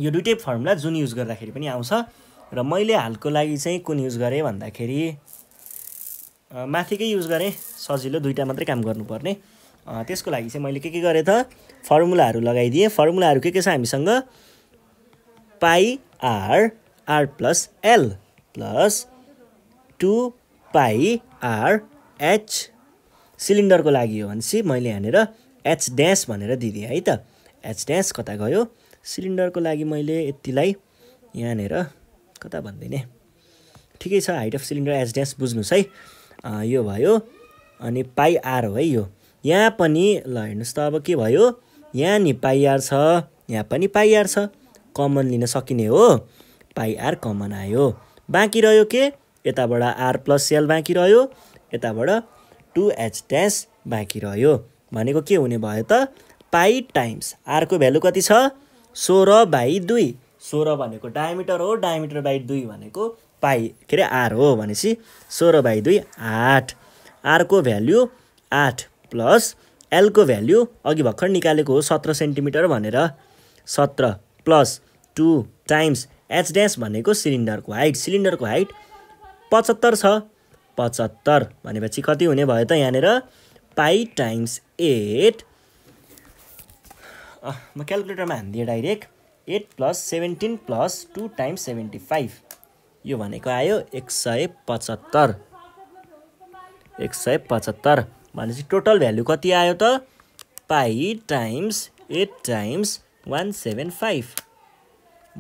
[SPEAKER 1] यो दुइटै फर्मुला जुन युज गर्दाखेरि पनि आउँछ र मैले हालको लागि चाहिँ कुन युज गरेँ भन्दाखेरि माथिकै युज गरेँ सजिलो दुइटा मात्रै काम गर्नुपर्ने त्यसको लागि चाहिँ मैले के के गरेँ त फर्मुलाहरू लगाइदिएँ फर्मुलाहरू के के छ हामीसँग pi R R plus L plus two pi R H सिलिन्डरको लागि हो भनेपछि मैले यहाँनिर एच ड्यास भनेर दिदिएँ है त एच ड्यास कता गयो सिलिन्डरको लागि मैले यतिलाई यहाँनिर कता भनिदिने ठिकै छ height of cylinder as dash बुझ्नुहोस् है यो भयो अनि पाइआर हो है यो यहाँ पनि ल हेर्नुहोस् त अब के भयो यहाँ नि पाइआर छ यहाँ पनि पाइआर छ कमन लिन सकिने हो पाइआर कमन आयो बाँकी रह्यो के यताबाट आर प्लस एल बाँकी रह्यो यताबाट टु एच ड्यास बाँकी रह्यो भनेको के हुने भयो त पाइ टाइम्स आरको भ्यालु कति छ सोह्र बाई दुई सोह्र भनेको डायमिटर हो डायमिटर बाई दुई भनेको पाइ के अरे आर हो भनेपछि सोह्र बाई दुई आठ आरको भ्याल्यु आठ प्लस एलको भ्याल्यु अघि भर्खर निकालेको हो सत्र सेन्टिमिटर भनेर सत्र plus two times H dash भनेको सिलिन्डरको हाइट सिलिन्डरको हाइट पचहत्तर छ पचहत्तर भनेपछि कति हुने भयो त यहाँनिर पाइ टाइम्स एट म क्यालकुलेटरमा हानिदिएँ direct eight plus seventeen plus two times seventy five यो भनेको आयो एक सय पचहत्तर एक सय पचहत्तर भनेपछि टोटल भ्यालु कति आयो त pi times eight times one seven five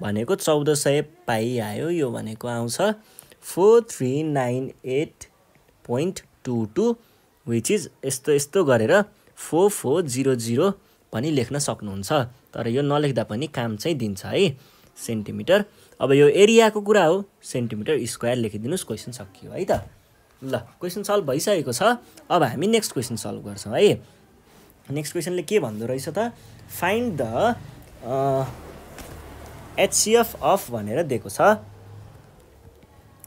[SPEAKER 1] भनेको चौध सय पाइ आयो यो भनेको आउँछ four three nine eight point two two which is यस्तो यस्तो गरेर फोर फोर जिरो जिरो पनि लेख्न सक्नुहुन्छ तर यो नलेख्दा पनि काम चाहिँ दिन्छ है सेन्टिमिटर अब यो एरियाको कुरा हो सेन्टिमिटर स्क्वायर लेखिदिनुहोस् क्वेसन सकियो है त ल क्वेसन सल्भ भइसकेको छ अब हामी नेक्स्ट क्वेसन सल्भ गर्छौँ है नेक्स्ट क्वेसनले के भन्दो रहेछ त फाइन्ड द एचसिएफ अफ भनेर दिएको छ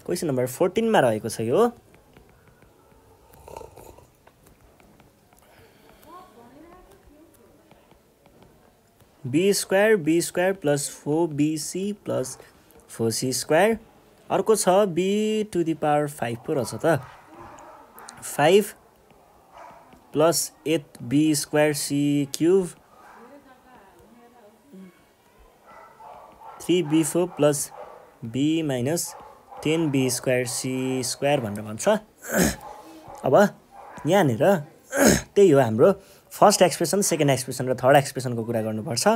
[SPEAKER 1] क्वेसन नम्बर फोर्टिनमा रहेको छ यो B square B square plus four BC plus four C square अर्को छ B to the power five पो रहेछ त five plus eight B square C cube three B four plus B minus ten B square C square भनेर भन्छ अब यहाँनिर त्यही हो हाम्रो फर्स्ट एक्सप्रेसन सेकेन्ड एक्सप्रेसन र थर्ड एक्सप्रेसनको कुरा गर्नुपर्छ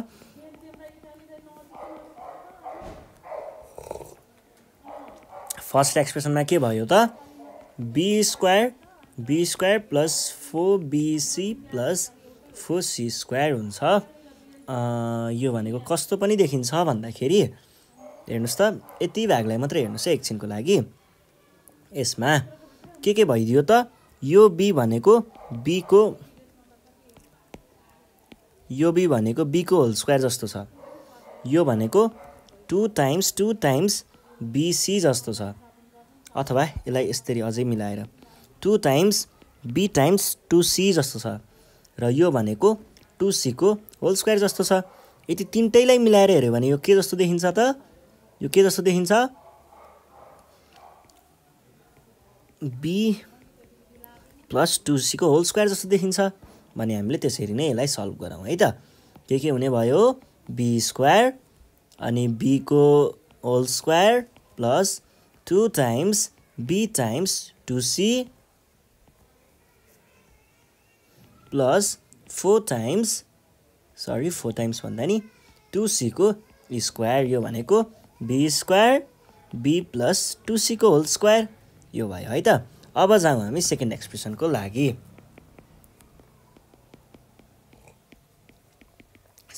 [SPEAKER 1] फर्स्ट एक्सप्रेसनमा के भयो त B square B square plus four BC plus four C square हुन्छ यो भनेको कस्तो पनि देखिन्छ भन्दाखेरि हेर्नुहोस् त यति भागलाई मात्रै हेर्नुहोस् है एकछिनको लागि यसमा के के भइदियो त यो बी भनेको बीको यो बी भनेको बीको होल स्क्वायर जस्तो छ यो भनेको two times two times BC जस्तो छ अथवा यसलाई यसरी अझै मिलाएर two times B times two C जस्तो छ र यो भनेको टु सीको होल स्क्वायर जस्तो छ यति तिनटैलाई मिलाएर हेऱ्यो भने यो के जस्तो देखिन्छ त यो के जस्तो देखिन्छ बी प्लस टु सीको होल स्क्वायर जस्तो देखिन्छ भने हामीले त्यसरी नै यसलाई सल्भ गरौँ है त के के हुने भयो बी स्क्वायर अनि बीको whole square plus two times B times two C plus four times sorry four times भन्दा नि टु सीको स्क्वायर यो भनेको B square B plus two सीको होल स्क्वायर यो भयो है त अब जाउँ हामी सेकेन्ड एक्सप्रेसनको लागि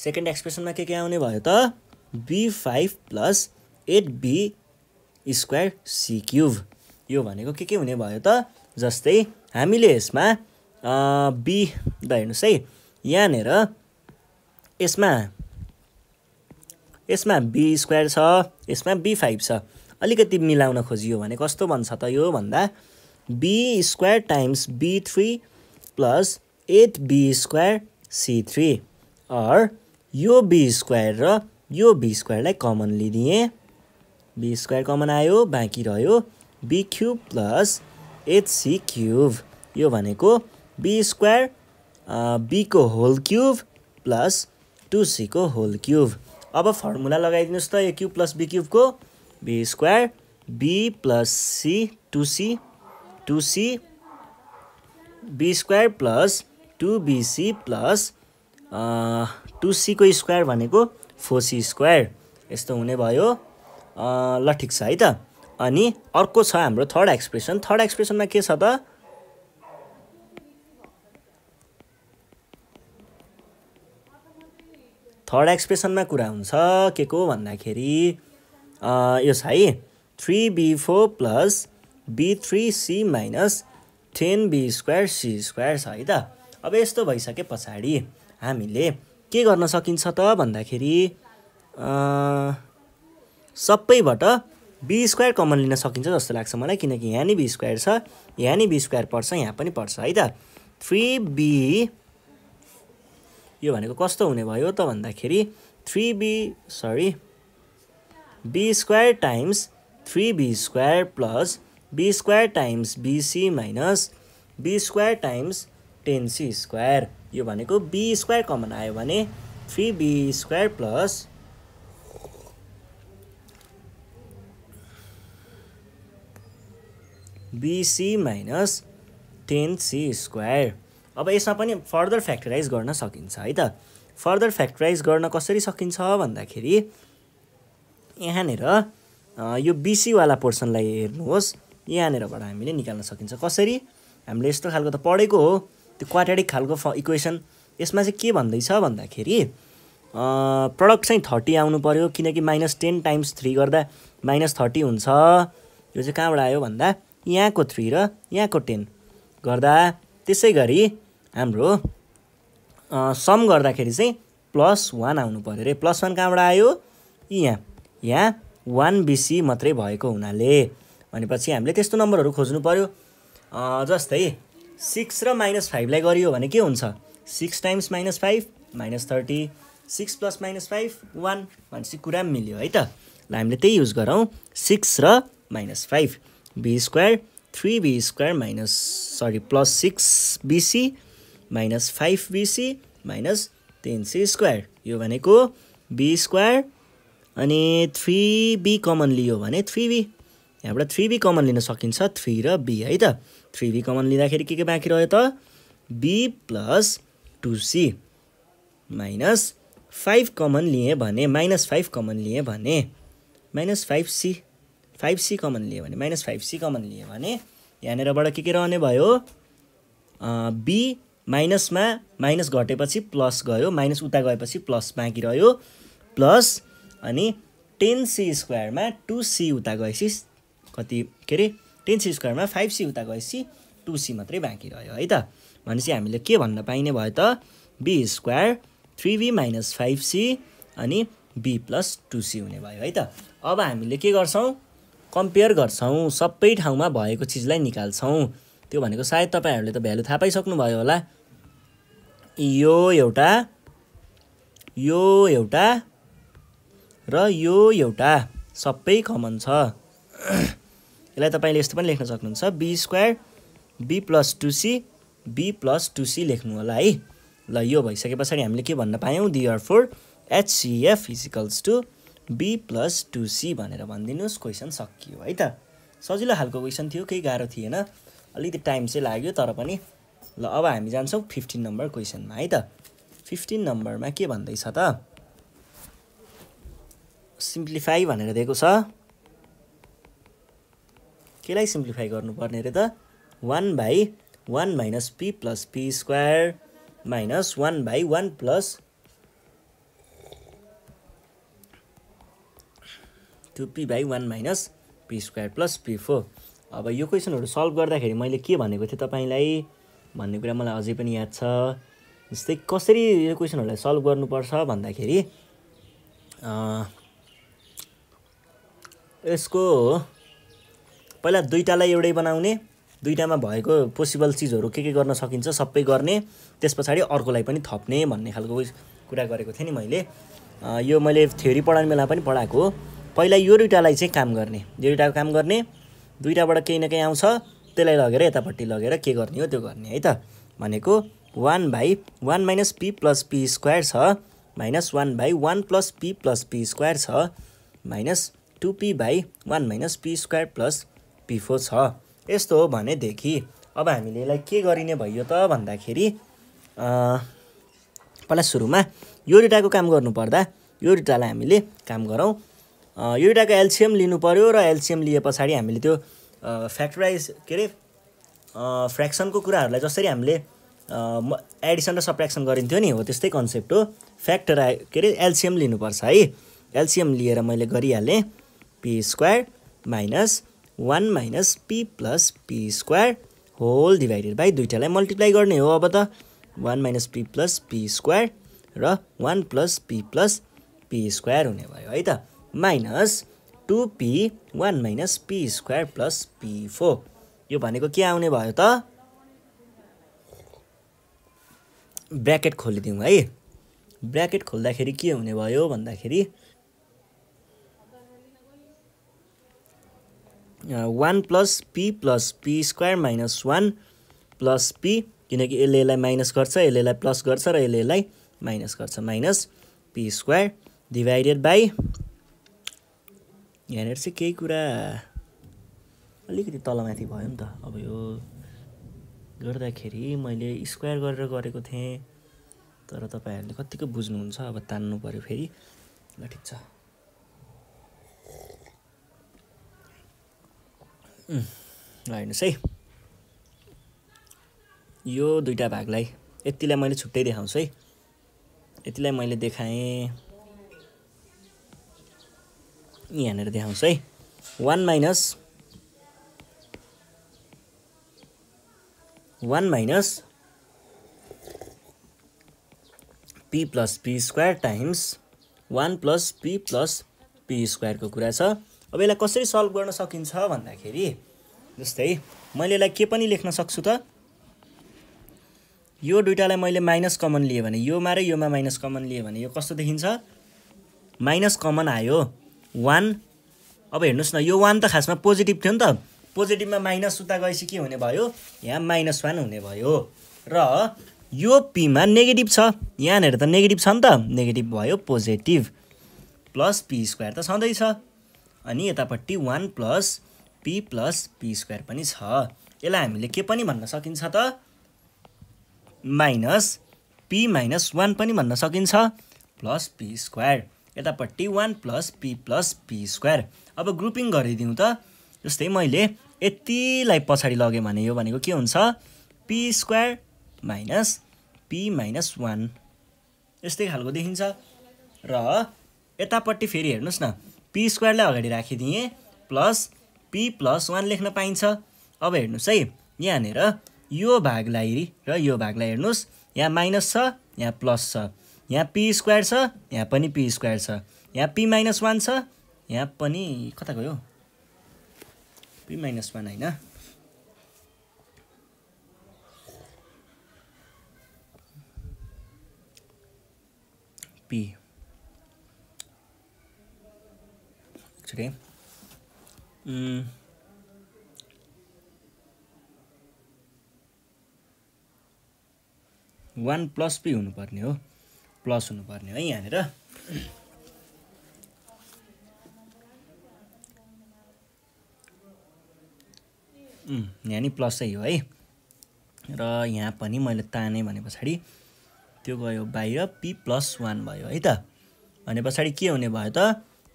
[SPEAKER 1] सेकेन्ड एक्सप्रेसनमा के के आउने भयो त B five plus eight B square C cube यो भनेको के के हुने भयो त जस्तै हामीले यसमा बी ल हेर्नुहोस् है यहाँनिर यसमा यसमा बी स्क्वायर छ यसमा बी फाइभ छ अलिकति मिलाउन खोजियो भने कस्तो भन्छ त यो भन्दा B square times B three plus eight B square C three or यो बी स्क्वायर र यो बी स्क्वायरलाई कमन लिदिएँ बी स्क्वायर कमन आयो बाँकी रह्यो B cube plus HC cube यो भनेको बी स्क्वायर बीको होल क्युब प्लस टु सीको होल क्युब अब फर्मुला लगाइदिनुहोस् त यो क्युब प्लस बी क्युबको B square B plus C two C two C B square plus to BC plus two सीको स्क्वायर भनेको फोर सी स्क्वायर यस्तो हुने भयो ल ठिक छ है त अनि अर्को छ हाम्रो थर्ड एक्सप्रेसन थर्ड एक्सप्रेसनमा के छ त थर्ड एक्सप्रेसनमा कुरा हुन्छ के को भन्दाखेरि यो छ है three B four plus B three C minus ten B square C square छ है त अब यस्तो भइसके पछाडि हामीले के गर्न सकिन्छ त भन्दाखेरि सबैबाट बी स्क्वायर कमन लिन सकिन्छ जस्तो लाग्छ मलाई किनकि यहाँ नि बी स्क्वायर छ यहाँ नि बी स्क्वायर पर्छ यहाँ पनि पर्छ है त थ्री बी यो भनेको कस्तो हुने भयो त भन्दाखेरि three B sorry B square times three B square plus B square times BC minus B square times ten C square यो भनेको बी स्क्वायर कमन आयो भने three B square plus BC minus ten C square अब यसमा पनि further factorise गर्न सकिन्छ है त फर्दर फ्याक्टराइज गर्न कसरी सकिन्छ भन्दाखेरि यहाँनिर यो बिसीवाला पोर्सनलाई हेर्नुहोस् यहाँनिरबाट हामीले निकाल्न सकिन्छ कसरी हामीले यस्तो खालको त पढेको हो त्यो क्वाड्रेटिक खालको इक्वेसन यसमा चाहिँ के भन्दैछ भन्दाखेरि प्रडक्ट चाहिँ थर्टी आउनु पऱ्यो किनकि माइनस टेन टाइम्स थ्री गर्दा माइनस थर्टी हुन्छ यो चाहिँ कहाँबाट आयो भन्दा यहाँको थ्री र यहाँको टेन गर्दा त्यसै गरी हाम्रो सम गर्दाखेरि चाहिँ प्लस वान आउनु पऱ्यो अरे प्लस वान कहाँबाट आयो यहाँ यहाँ वान बिसी मात्रै भएको हुनाले भनेपछि हामीले त्यस्तो नम्बरहरू खोज्नु पऱ्यो जस्तै सिक्स र माइनस फाइभलाई गरियो भने के हुन्छ six times minus five minus thirty six plus minus five one भनेपछि कुरा पनि मिल्यो है त ल हामीले त्यही युज गरौँ सिक्स र minus five B square three B square minus sorry plus six BC minus five BC minus ten C square यो भनेको बी स्क्वायर अनि थ्री बी कमन लियो भने थ्री बी यहाँबाट थ्री बी कमन लिन सकिन्छ थ्री र बी है त थ्री बी कमन लिँदाखेरि के के बाँकी रह्यो त B plus two C minus five common लिएँ भने माइनस फाइभ कमन लिएँ भने minus five C five C common लिएँ भने माइनस फाइभ सी कमन लिएँ भने यहाँनिरबाट के के रहने भयो बी माइनसमा माइनस घटेपछि प्लस गयो माइनस उता गएपछि प्लस बाँकी रह्यो प्लस अनि टेन सी स्क्वायरमा टु सी उता गएपछि कति के अरे टेन सी स्क्वायरमा फाइभ सी उता गएपछि टु सी मात्रै बाँकी रह्यो है त भनेपछि हामीले के भन्न पाइने भयो त B square three B minus five C अनि बी प्लस टु सी हुने भयो है त अब हामीले के गर्छौँ कम्पेयर गर्छौँ सबै ठाउँमा भएको चिजलाई निकाल्छौँ त्यो भनेको सायद तपाईँहरूले त भ्यालु थाहा पाइसक्नुभयो होला यो एउटा यो एउटा र यो एउटा सबै कमन छ यसलाई तपाईँले यस्तो पनि लेख्न सक्नुहुन्छ B square B plus two C B plus two C लेख्नु होला है ल यो भइसके पछाडि हामीले के भन्न पायौँ the R four HCF equals to B plus two C भनेर भनिदिनुहोस् क्वेसन सकियो है त सजिलो खालको क्वेसन थियो केही गाह्रो थिएन अलिकति टाइम चाहिँ लाग्यो तर पनि ल अब हामी जान्छौँ फिफ्टिन नम्बर क्वेसनमा है त फिफ्टिन नम्बरमा के भन्दैछ त सिम्प्लिफाई भनेर दिएको छ केलाई सिम्प्लिफाई गर्नुपर्ने अरे त one by one minus P plus P square minus one by one plus two P by one minus P square plus P four अब यो क्वेसनहरू सल्भ गर्दाखेरि मैले के भनेको थिएँ तपाईँलाई भन्ने कुरा मलाई अझै पनि याद छ जस्तै कसरी यो क्वेसनहरूलाई सल्भ गर्नुपर्छ भन्दाखेरि यसको पहिला दुईवटालाई एउटै बनाउने दुईवटामा भएको पोसिबल चिजहरू के के गर्न सकिन्छ सबै गर्ने त्यस पछाडि अर्कोलाई पनि थप्ने भन्ने खालको कुरा गरेको थिएँ नि मैले यो मैले थ्योरी पढाउने बेला पनि पढाएको पहिला यो दुइटालाई चाहिँ काम गर्ने यो दुइटाको काम गर्ने दुइटाबाट केही न केही आउँछ त्यसलाई लगेर यतापट्टि लगेर के गर्ने हो त्यो गर्ने है त भनेको one by one minus P plus P square छ minus one by one plus P plus P square छ minus two P by one minus P square plus P four छ यस्तो हो भनेदेखि अब हामीले यसलाई के गरिने भयो त भन्दाखेरि पहिला सुरुमा यो रिटाको काम गर्नुपर्दा यो रिटालाई हामीले काम गरौँ यो रिटाको एल्सियम लिनु पऱ्यो र एल्सियम लिए पछाडि हामीले त्यो फ्याक्टराइज के अरे फ्रेक्सनको कुराहरूलाई जसरी हामीले एडिसन र सप्रेक्सन गरिन्थ्यो नि हो त्यस्तै कन्सेप्ट हो फ्याक्टराइ के अरे एल्सियम लिनुपर्छ है एल्सियम लिएर मैले गरिहालेँ P square minus one minus P plus P square whole divided by दुइटालाई मल्टिप्लाई गर्ने हो अब त one minus P plus P square र one plus P plus P square हुने भयो है त minus two P one minus P square plus P four यो भनेको के आउने भयो त ब्राकेट खोलिदिउँ है ब्राकेट खोल्दाखेरि के हुने भयो भन्दाखेरि one plus P plus P square minus one plus P किनकि यसले यसलाई माइनस गर्छ यसले यसलाई प्लस गर्छ र यसले यसलाई माइनस गर्छ minus P square divided by यहाँनिर चाहिँ केही कुरा अलिकति तलमाथि भयो नि त अब यो गर्दाखेरि मैले स्क्वायर गरेर गरेको थिएँ तर तपाईँहरूले कतिको बुझ्नुहुन्छ अब तान्नु पऱ्यो फेरि ल ठिक छ ल हेर्नुहोस् है यो दुईवटा भागलाई यतिलाई मैले छुट्टै देखाउँछु है यतिलाई मैले देखाएँ यहाँनिर देखाउँछु है one minus one minus P plus P square times one plus P plus P स्क्वायरको कुरा छ अब यसलाई कसरी सल्भ गर्न सकिन्छ भन्दाखेरि जस्तै मैले यसलाई के पनि लेख्न सक्छु त यो दुइटालाई मैले माइनस कमन लिएँ भने योमा र योमा माइनस कमन लिएँ भने यो कस्तो देखिन्छ माइनस कमन आयो वान अब हेर्नुहोस् न यो वान त खासमा पोजिटिभ थियो नि त पोजिटिभमा माइनस उता गएपछि के हुने भयो यहाँ माइनस वान हुने भयो र यो पीमा नेगेटिभ छ यहाँनिर त नेगेटिभ छ नि त नेगेटिभ भयो पोजिटिभ प्लस पी स्क्वायर त छँदैछ अनि यतापट्टि one plus P plus P square पनि छ यसलाई हामीले के पनि भन्न सकिन्छ त माइनस पी माइनस वान पनि भन्न सकिन्छ प्लस पी स्क्वायर यतापट्टि one plus P plus P square अब ग्रुपिङ गरिदिउँ त जस्तै मैले यतिलाई पछाडि लगेँ भने यो भनेको के हुन्छ p square minus p minus one यस्तै खालको देखिन्छ र यतापट्टि फेरि हेर्नुहोस् न पी स्क्वायरलाई अगाडि राखिदिएँ प्लस पी प्लस वान लेख्न पाइन्छ अब हेर्नुहोस् है यहाँनिर यो भागलाई र यो भागलाई हेर्नुहोस् यहाँ माइनस छ यहाँ प्लस छ यहाँ पी स्क्वायर छ यहाँ पनि पी स्क्वायर छ यहाँ पी माइनस वान छ यहाँ पनि कता गयो पी माइनस वान होइन p okay? Mm. One plus p हुनुपर्ने हो प्लस हुनुपर्ने है यहाँनिर mm. यहाँ नि प्लसै हो है र यहाँ पनि मैले ताने भने पछाडि त्यो गयो बाहिर पी प्लस वान भयो है त भने पछाडि के हुने भयो त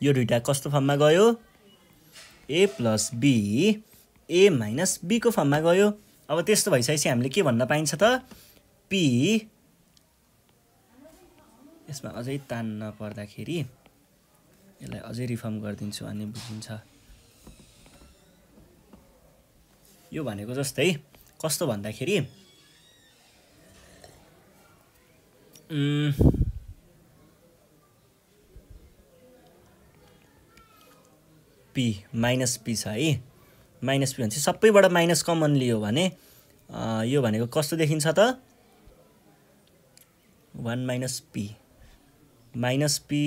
[SPEAKER 1] यो दुइटा कस्तो फर्ममा गयो a plus b a minus बीको फर्ममा गयो अब त्यस्तो भइसकेपछि हामीले के भन्न पाइन्छ त पी यसमा अझै तान्न पर्दाखेरि यसलाई अझै रिफर्म गरिदिन्छु भन्ने बुझिन्छ यो भनेको जस्तै कस्तो भन्दाखेरि पी माइनस पी छ है माइनस पी भनेपछि सबैबाट माइनस कमन लियो भने यो भनेको कस्तो देखिन्छ त one minus p minus p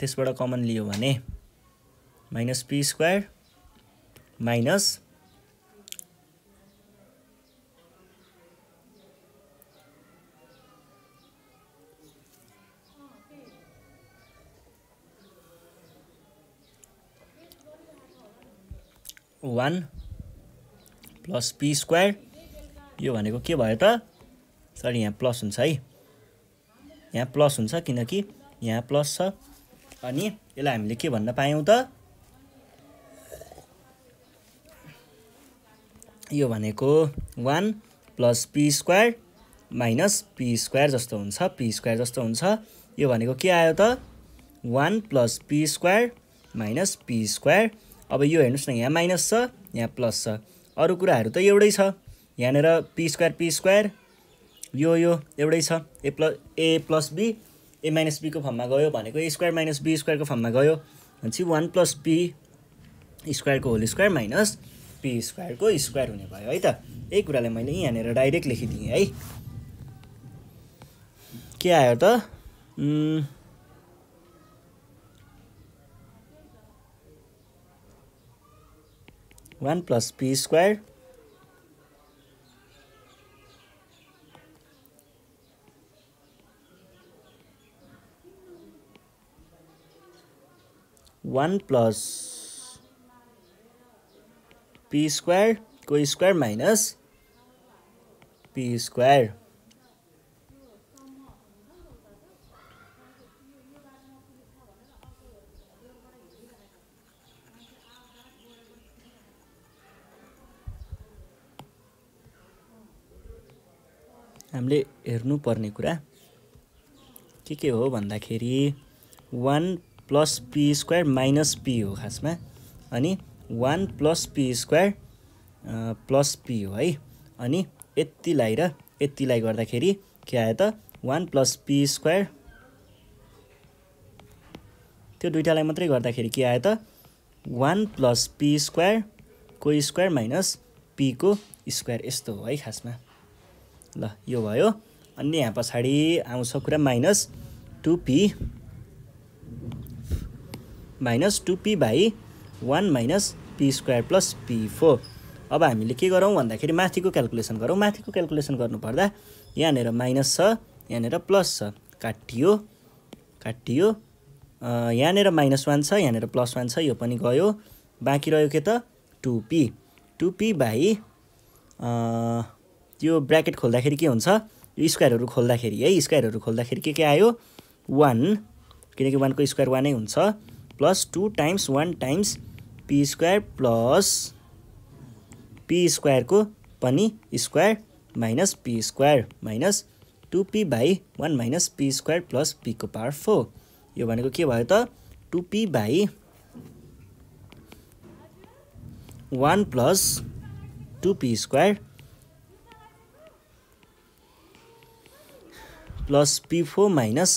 [SPEAKER 1] त्यसबाट कमन लियो भने minus P square minus one plus P square यो भनेको के भयो त सरी यहाँ प्लस हुन्छ है यहाँ प्लस हुन्छ किनकि यहाँ प्लस छ अनि यसलाई हामीले के भन्न पायौँ त यो भनेको one plus P square minus P square जस्तो हुन्छ पी स्क्वायर जस्तो हुन्छ यो भनेको के आयो त one plus P square minus P square अब यो हेर्नुहोस् न यहाँ माइनस छ यहाँ प्लस छ अरू कुराहरू त एउटै छ यहाँनिर पी स्क्वायर पी स्क्वायर यो यो एउटै छ a plus a plus b a minus बीको फर्ममा गयो भनेको ए स्क्वायर माइनस बी स्क्वायरको फर्ममा गयो भनेपछि वान प्लस पी स्क्वायरको होल स्क्वायर माइनस पी स्क्वायरको स्क्वायर हुने भयो है त यही कुरालाई मैले यहाँनिर डाइरेक्ट लेखिदिएँ है के आयो त 1 plus p square One plus p square, square minus p square. हामीले हेर्नुपर्ने कुरा के के हो भन्दाखेरि one plus P square minus p हो खासमा अनि one plus P square plus p हो है अनि यतिलाई र यतिलाई गर्दाखेरि के आयो त वान प्लस पी स्क्वायर त्यो दुइटालाई मात्रै गर्दाखेरि के आयो त वान प्लस पी स्क्वायरको स्क्वायर माइनस पीको स्क्वायर यस्तो हो है खासमा ल यो भयो अनि यहाँ पछाडि आउँछ कुरा minus two p minus two p by one minus P square plus P four अब हामीले के गरौँ भन्दाखेरि माथिको क्यालकुलेसन गरौँ माथिको क्यालकुलेसन गर्नुपर्दा यहाँनिर माइनस छ यहाँनिर प्लस छ काटियो काटियो यहाँनिर माइनस वान छ यहाँनिर प्लस वान छ यो पनि गयो बाँकी रह्यो के त टु पी टु बाई त्यो ब्राकेट खोल्दाखेरि के हुन्छ यो स्क्वायरहरू खोल्दाखेरि है स्क्वायरहरू खोल्दाखेरि के के आयो वान किनकि वानको स्क्वायर वानै हुन्छ plus two times one times p square plus P स्क्वायरको पनि square minus P square minus two P by one minus P square plus पीको पावर फोर यो भनेको के भयो त two P by one plus two P square plus P four minus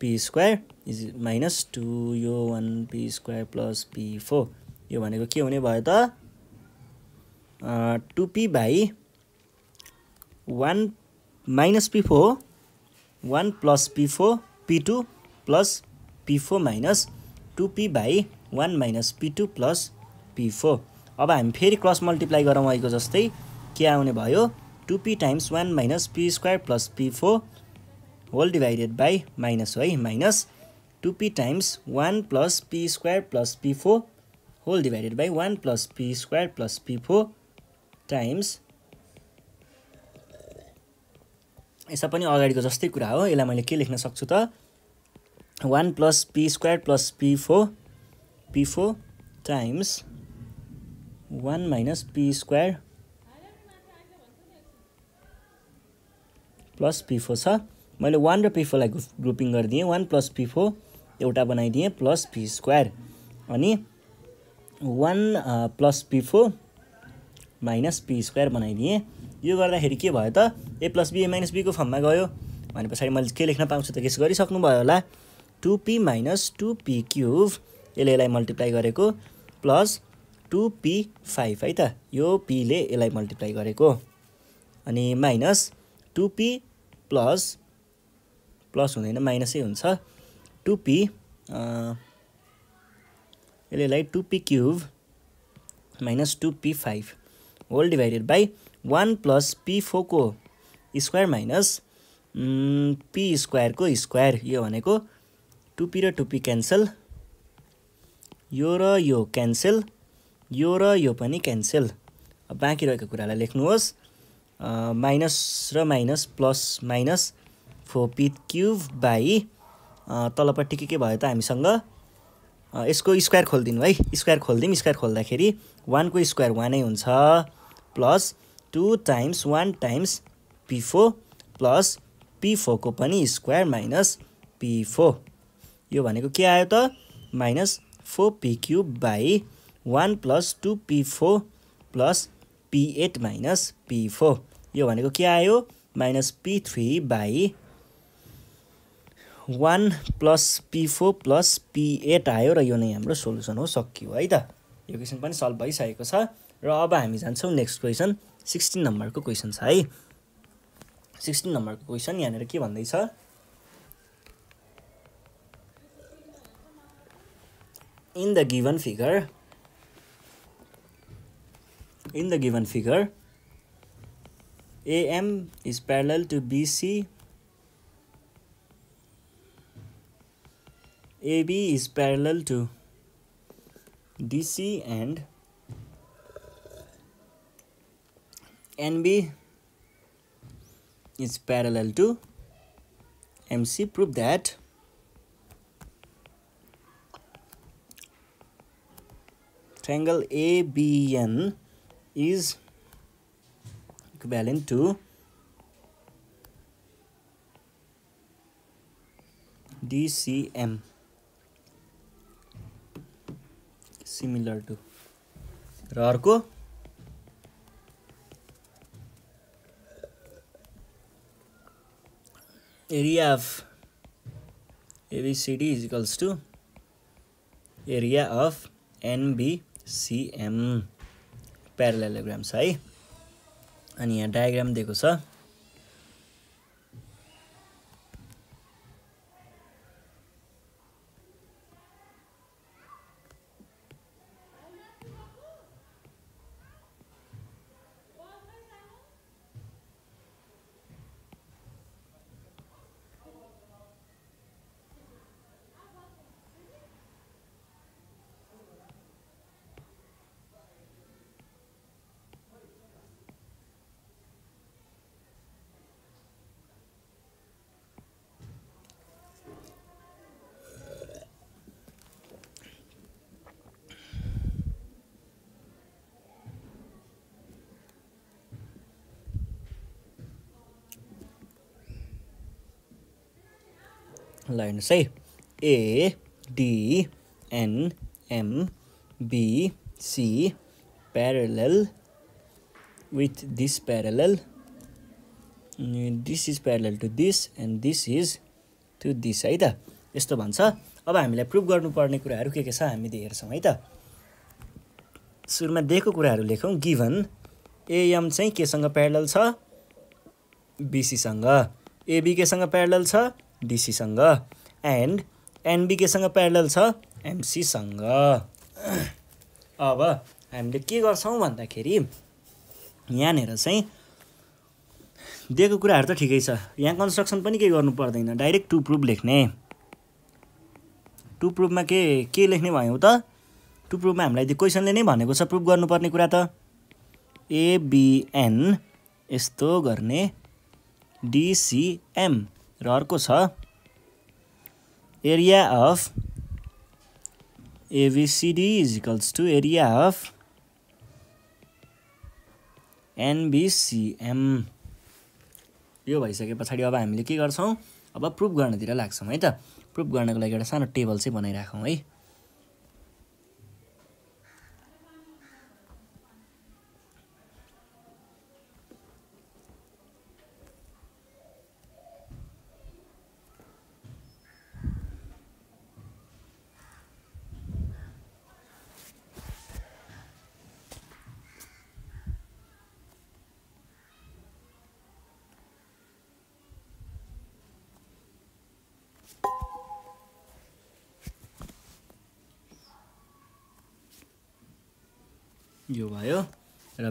[SPEAKER 1] P square is minus two यो one p square plus P four यो भनेको के हुने भयो त two p by one minus p four हो one plus P four p two plus P four minus two p by one minus p two plus P four अब हामी फेरि क्रस मल्टिप्लाई गरौँ अहिलेको जस्तै के आउने भयो two p times one minus P square plus P four whole divided by minus है minus two p p times one plus P square plus P four whole divided by one plus P square plus P four times यसमा पनि अगाडिको जस्तै कुरा हो यसलाई मैले के लेख्न सक्छु त one plus P square plus P four p four times one minus P square plus P four छ मैले वान र पिफोलाई ग्रुपिङ गरिदिएँ वान प्लस पिफो एउटा बनाइदिएँ प्लस पी स्क्वायर अनि one plus p four minus P square बनाइदिएँ यो गर्दाखेरि के भयो त a plus b a minus बीको फर्ममा गयो भने पछाडि मैले के लेख्न पाउँछु त गरिसक्नु गरिसक्नुभयो होला two p minus two p cube यसले यसलाई मल्टिप्लाई गरेको प्लस टु पी फाइभ है त यो पीले यसलाई मल्टिप्लाई गरेको अनि minus two p plus plus हुँदैन माइनसै हुन्छ टु पी यसलाई two p cube minus two p five whole divided by one plus p फोरको स्क्वायर माइनस पी स्क्वायरको स्क्वायर यो भनेको टु र टु क्यान्सल यो र यो क्यान्सल यो र यो पनि क्यान्सल बाँकी रहेको कुरालाई लेख्नुहोस् माइनस र minus plus minus four p cube by तलपट्टि के के भयो त हामीसँग यसको स्क्वायर खोलिदिनु है स्क्वायर खोलिदिउँ स्क्वायर खोल्दाखेरि वानको स्क्वायर वानै हुन्छ plus two times one times p four plus p फोरको पनि स्क्वायर माइनस पी फोर यो भनेको के आयो त minus four p cube by one plus two p four plus p eight minus p four यो भनेको के आयो minus p three by one plus P four plus p eight आयो र यो नै हाम्रो सोल्युसन हो सकियो है त यो क्वेसन पनि सल्भ भइसकेको छ र अब हामी जान्छौँ नेक्स्ट क्वेसन सिक्सटिन नम्बरको क्वेसन छ है सिक्सटिन नम्बरको क्वेसन यहाँनिर के भन्दैछ in the given figure in the given figure AM is parallel to BC AB is parallel to DC and NB is parallel to MC. Prove that triangle ABN is equivalent to DCM. Similar to र अर्को area of ABCD equals to area of NBCM parallelogram छ है अनि यहाँ diagram दिएको छ यसलाई हेर्नुहोस् है A D N M B C parallel with this parallel this is parallel to this and this is to this है त यस्तो भन्छ अब हामीलाई प्रुभ गर्नुपर्ने कुराहरू के के छ हामीले हेर्छौँ है त सुरुमा दिएको कुराहरू लेखौँ गिभन एएम चाहिँ केसँग प्यारल छ बिसीसँग एबी केसँग प्यारल छ डिसीसँग एन्ड एनबिकेसँग प्यारल छ एमसीसँग अब हामीले के गर्छौँ भन्दाखेरि यहाँनिर चाहिँ दिएको कुराहरू त ठिकै छ यहाँ कन्स्ट्रक्सन पनि केही गर्नु पर्दैन डाइरेक्ट टु प्रुफ लेख्ने टु प्रुफमा के के लेख्ने भयौँ त टु प्रुफमा हामीलाई त्यो क्वेसनले नै भनेको छ प्रुफ गर्नुपर्ने कुरा त एबिएन यस्तो गर्ने डिसिएम र अर्को छ area of ABCD equals to area of NBCM यो भइसके पछाडि अब हामीले के गर्छौँ अब प्रुफ गर्नतिर लाग्छौँ है त प्रुफ गर्नको लागि एउटा सानो टेबल चाहिँ बनाइराखौँ है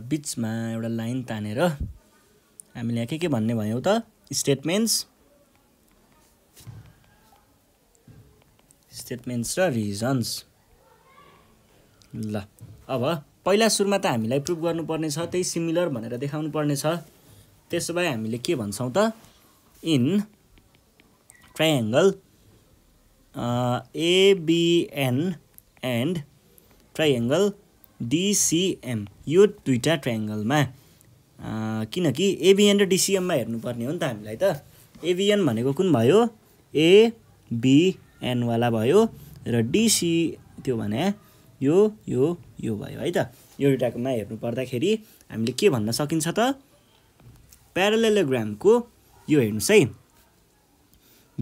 [SPEAKER 1] बिचमा एउटा लाइन तानेर हामीले यहाँ के के भन्ने भयौँ त स्टेटमेन्ट्स स्टेटमेन्ट्स र रिजन्स ल अब पहिला सुरुमा त हामीलाई प्रुभ गर्नुपर्ने छ त्यही सिमिलर भनेर देखाउनु पर्नेछ त्यसो भए हामीले के भन्छौँ त in triangle ABN and triangle DCM यो दुईवटा ट्रायङ्गलमा किनकि एबिएन र डिसिएममा हेर्नुपर्ने हो नि त हामीलाई त एबिएन भनेको कुन भयो एबिएनवाला भयो र डिसी त्यो भने यो यो यो भयो है त यो दुइटाकोमा हेर्नु पर्दाखेरि हामीले के भन्न सकिन्छ त प्यारालेलोग्रामको यो हेर्नुहोस् है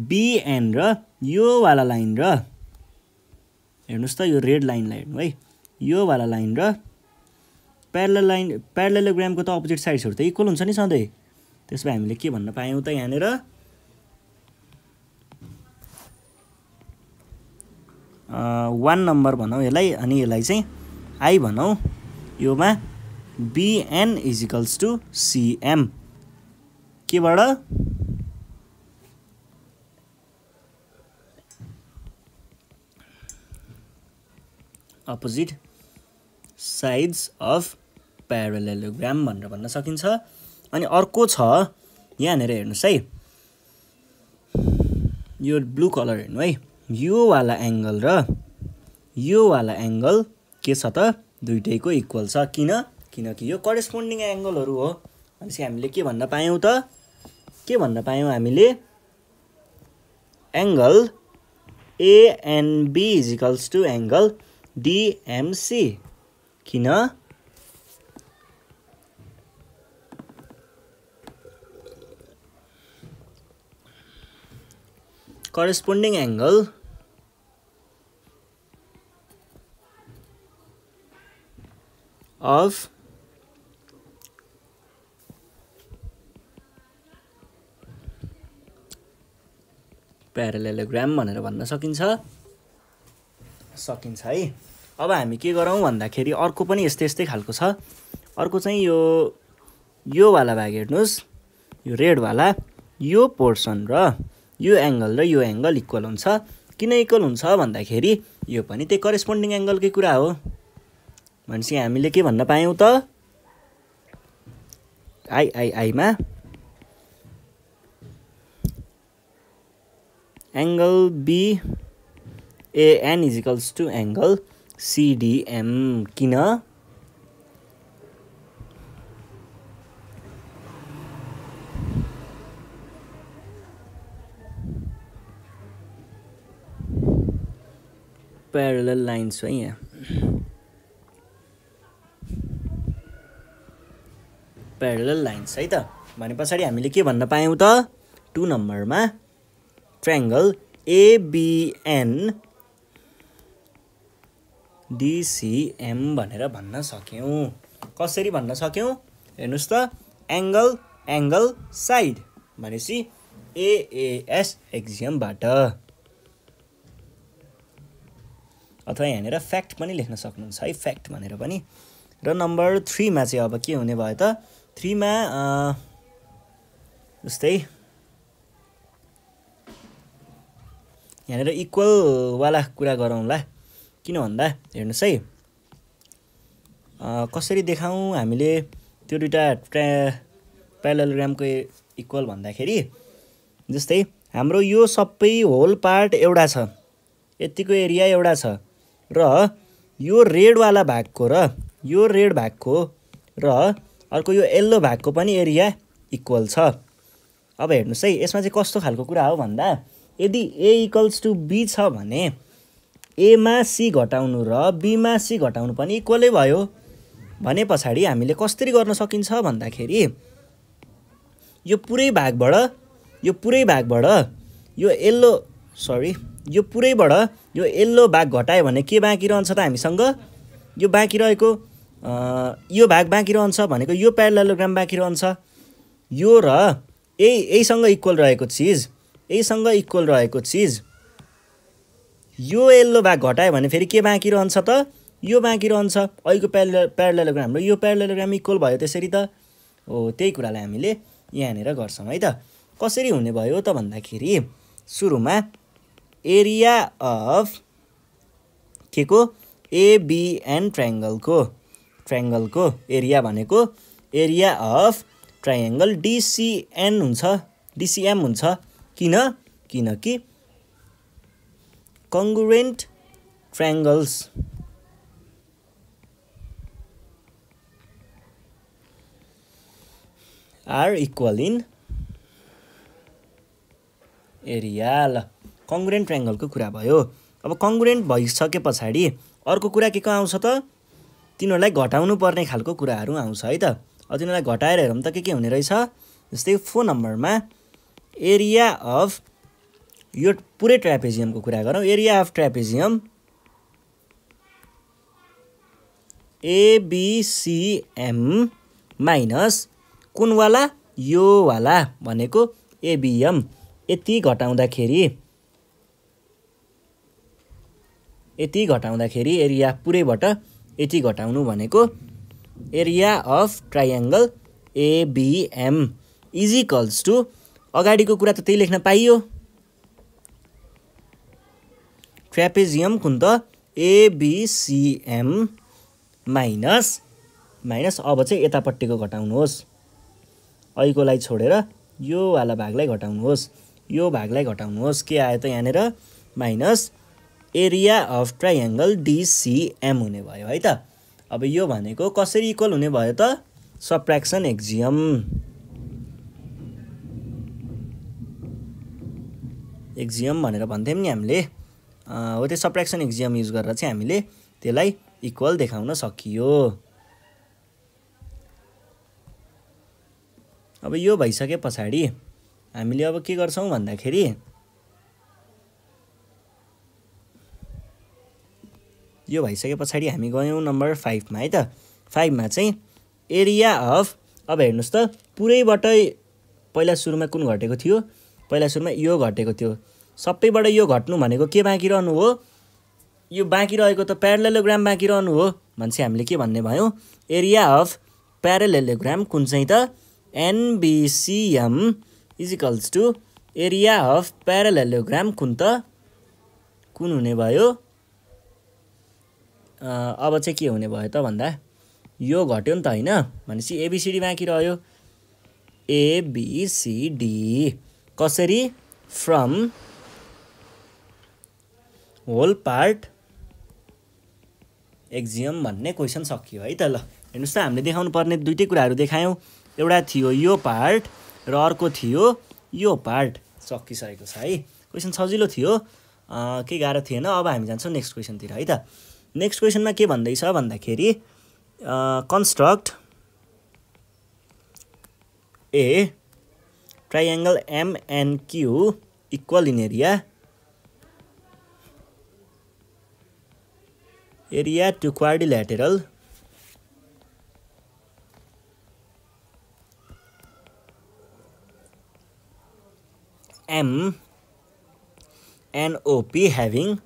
[SPEAKER 1] बिएन र योवाला लाइन र हेर्नुहोस् त यो रेड लाइनलाई हेर्नु है योवाला लाइन र प्यारल लाइन प्यारलग्रामको त अपोजिट साइड्सहरू त इक्वल हुन्छ नि सधैँ भए हामीले के भन्न पायौँ त यहाँनिर वान नम्बर भनौँ यसलाई अनि यसलाई चाहिँ आई भनौँ योमा बिएन इजिकल्स टु सिएम केबाट अपोजिट साइड्स अफ प्यारालेलोग्राम भनेर भन्न सकिन्छ अनि अर्को छ यहाँनिर हेर्नुहोस् है यो ब्लु कलर हेर्नु है योवाला एङ्गल र योवाला एङ्गल के छ त दुइटैको इक्वल छ किन किनकि यो करेस्पोन्डिङ एङ्गलहरू हो भनेपछि हामीले के भन्न पायौँ त के भन्न पायौँ हामीले angle ANB equals to angle DMC किन करेस्पोन्डिङ एङ्गल अफ प्यारालेलोग्राम भनेर भन्न सकिन्छ सकिन्छ है अब हामी के गरौँ भन्दाखेरि अर्को पनि यस्तै यस्तै खालको छ अर्को चाहिँ यो योवाला भाग हेर्नुहोस् यो रेडवाला यो पोर्सन र यो एङ्गल र यो एङ्गल इक्वल हुन्छ किन इक्वल हुन्छ भन्दाखेरि यो पनि त्यही करेस्पोन्डिङ एङ्गलकै कुरा हो भनेपछि हामीले के भन्न पायौँ त आई आई आईमा angle B AN equals to angle CDM किन प्यारल लाइन्स है यहाँ प्यारल लाइन्स है त भने पछाडि हामीले के भन्न पायौँ त टु नम्बरमा ट्रायङ्गल एबिएन डिसिएम भनेर भन्न सक्यौँ कसरी भन्न सक्यौँ हेर्नुहोस् त एङ्गल एङ्गल साइड भनेपछि एएएस एक्जियमबाट अथवा यहाँनिर फ्याक्ट पनि लेख्न सक्नुहुन्छ है फ्याक्ट भनेर पनि र नम्बर थ्रीमा चाहिँ अब के हुने भयो त थ्रीमा जस्तै यहाँनिर इक्वलवाला कुरा गरौँला किन भन्दा हेर्नुहोस् है कसरी देखाउँ हामीले त्यो दुइटा ट्रा प्यालोग्रामको इक्वल भन्दाखेरि जस्तै हाम्रो यो सबै होल पार्ट एउटा छ यतिको एरिया एउटा छ र यो रेडवाला भागको र यो रेड भागको र अर्को यो यल्लो भागको पनि एरिया इक्वल छ अब हेर्नुहोस् है यसमा चाहिँ कस्तो खालको कुरा हो भन्दा यदि ए इक्वल्स टु बी छ भने एमा सी घटाउनु र बीमा सी घटाउनु पनि इक्वलै भयो भने पछाडि हामीले कसरी गर्न सकिन्छ भन्दाखेरि यो पुरै भागबाट यो पुरै भागबाट यो यल्लो सरी यो पुरैबाट यो यल्लो भाग घटायो भने के बाँकी रहन्छ त हामीसँग यो बाँकी रहेको यो भाग बाँकी रहन्छ भनेको यो प्यारालोग्राम बाँकी रहन्छ यो र यही यहीसँग इक्वल रहेको चिज यहीसँग इक्वल रहेको चिज यो यल्लो भाग घटायो भने फेरि के बाँकी रहन्छ त यो बाँकी रहन्छ अहिलेको प्यारल प्यारलेलोग्राम हाम्रो यो प्यारलेलोग्राम इक्वल भयो त्यसरी त हो त्यही कुरालाई हामीले यहाँनिर गर्छौँ है त कसरी हुने भयो त भन्दाखेरि सुरुमा एरिया अफ के को एबिएन ट्राइङ्गलको ट्राइङ्गलको एरिया भनेको एरिया अफ ट्राइङ्गल डिसिएन हुन्छ डिसिएम हुन्छ किन किनकि congruent triangles. are equal in area ल कङ्ग्रेन्ट ट्राइङ्गलको कुरा भयो अब कङ्ग्रेन्ट भइसके पछाडि अर्को कुरा के को आउँछ त तिनीहरूलाई घटाउनु पर्ने खालको कुराहरू आउँछ है त अब तिनीहरूलाई घटाएर हेरौँ त के के हुने रहेछ जस्तै फोन नम्बरमा एरिया अफ यो पुरै ट्रापेजियमको कुरा गरौँ area of trapezium ABCM minus कुनवाला योवाला भनेको एबिएम यति घटाउँदाखेरि यति घटाउँदाखेरि एरिया पुरैबाट यति घटाउनु भनेको area of triangle ABM equals to अगाडिको कुरा त त्यही लेख्न पाइयो ट्र्यापेजियम कुन त एबिसिएम माइनस माइनस अब चाहिँ यतापट्टिको घटाउनुहोस् ऐकोलाई छोडेर यो वाला भागलाई घटाउनुहोस् यो भागलाई घटाउनुहोस् के आयो त यहाँनिर minus area of triangle DCM हुने भयो है त अब यो भनेको कसरी इक्वल हुने भयो त सप्रेक्सन एक्जियम एक्जियम भनेर भन्थ्यौँ नि हामीले हो त्यो सप्रेक्सन एक्जियम युज गरेर चाहिँ हामीले त्यसलाई इक्वल देखाउन सकियो अब यो भइसके पछाडि हामीले अब के गर्छौँ भन्दाखेरि यो भइसके पछाडि हामी गयौँ नम्बर फाइभमा है त फाइभमा चाहिँ एरिया अफ अब हेर्नुहोस् त पुरैबाटै पहिला सुरुमा कुन घटेको थियो पहिला सुरुमा यो घटेको थियो सबैबाट यो घट्नु भनेको के बाँकी रहनु हो यो बाँकी रहेको त प्यारलेलोग्राम बाँकी रहनु हो भनेपछि हामीले के भन्ने भयौँ एरिया अफ प्यारलेलोग्राम कुन चाहिँ त NBCM equals to area of parallelogram कुन त कुन हुने भयो अब चाहिँ के हुने भयो त भन्दा यो घट्यो नि त होइन भनेपछि एबिसिडी बाँकी रह्यो एबिसिडी कसरी फ्रम होल पार्ट एक्जियम भन्ने क्वेसन सकियो है त ल हेर्नुहोस् त हामीले देखाउनु पर्ने दुइटै कुराहरू देखायौँ एउटा थियो यो पार्ट र अर्को थियो यो पार्ट सकिसकेको छ है क्वेसन सजिलो थियो केही गाह्रो थिएन अब हामी जान्छौँ नेक्स्ट क्वेसनतिर है त नेक्स्ट क्वेसनमा के भन्दैछ भन्दाखेरि construct a triangle MNQ equal in area area to quadrilateral M and OP having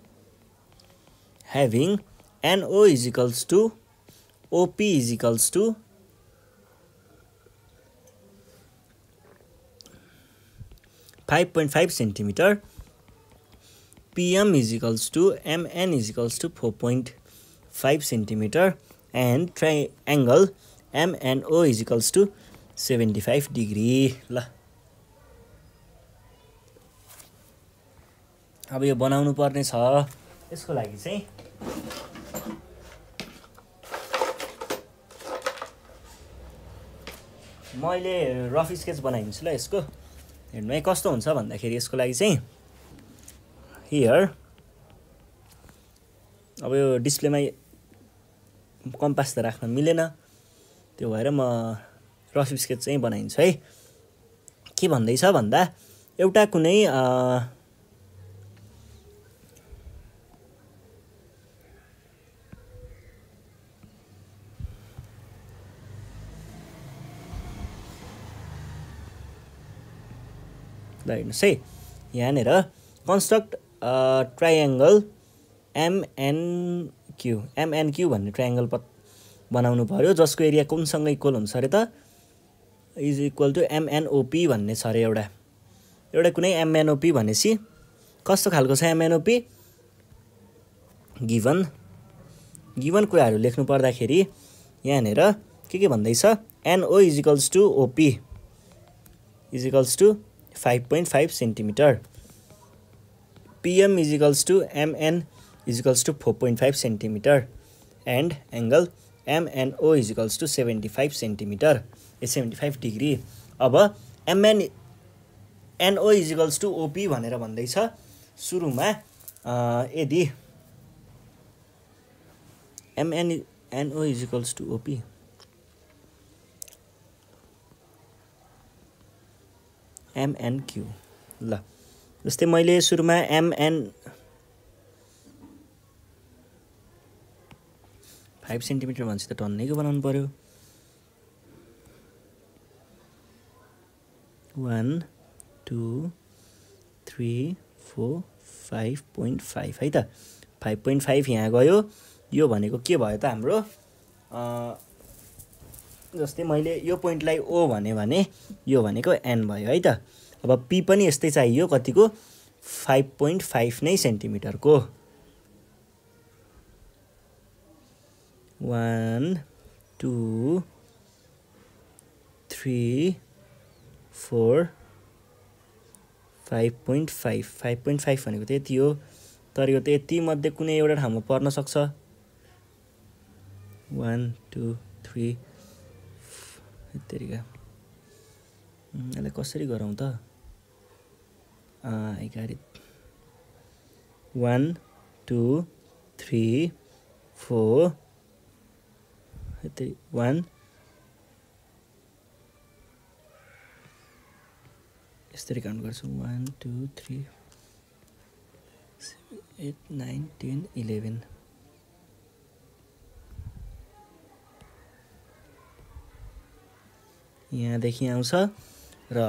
[SPEAKER 1] having NO is equals to OP is equals to five point five centimeter PM is equals to MN is equals to four point five centimetre and triangle MNO equals to seventy five degree ल अब यो बनाउनु पर्ने छ यसको लागि चाहिँ मैले रफ स्केच बनाइदिन्छु ल यसको हेर्नु है कस्तो हुन्छ भन्दाखेरि यसको लागि चाहिँ हियर अब यो डिस्प्लेमा कम्पास त राख्न मिलेन त्यो भएर म रफ स्केच चाहिँ बनाइन्छु है के भन्दैछ भन्दा एउटा कुनै ल हेर्नुहोस् है यहाँनिर construct triangle MN Q MN Q भन्ने ट्राइङ्गल पत् बनाउनु पऱ्यो जसको एरिया कुनसँग इक्वल हुन्छ अरे त इज इक्वल टु एमएनओपी भन्ने छ अरे एउटा एउटा कुनै एमएनओपी भनेपछि कस्तो खालको छ एमएनओपी गिभन गिभन कुराहरू लेख्नु पर्दाखेरि यहाँनिर के के भन्दैछ NO equals to OP equals to five point five centimetre PM equals to MN equals to four point five centimetre and angle MNO equals to seventy five centimetre a seventy five degree अब MN NO equals to OP भनेर भन्दैछ सुरुमा यदि MN NO equals to OP MNQ ल जस्तै मैले सुरुमा MN five centimetre भनेपछि त टन्नैको बनाउनु पऱ्यो one two three four five point five है त फाइभ पोइन्ट फाइभ यहाँ गयो यो भनेको के भयो त हाम्रो जस्तै मैले यो पोइन्टलाई ओ भने भने यो भनेको एन भयो है त अब पी पनि यस्तै चाहियो कतिको फाइभ पोइन्ट फाइभ नै सेन्टिमिटरको one two three four five point five five point five भनेको त यति हो तर यो त यतिमध्ये कुनै एउटा ठाउँमा पर्न सक्छ वान टू थ्री यतिका यसलाई कसरी गरौँ त एघारित वान टू थ्री फोर यतै वान यसरी काउन्ट गर्छौँ one two three eight nine ten eleven यहाँदेखि आउँछ र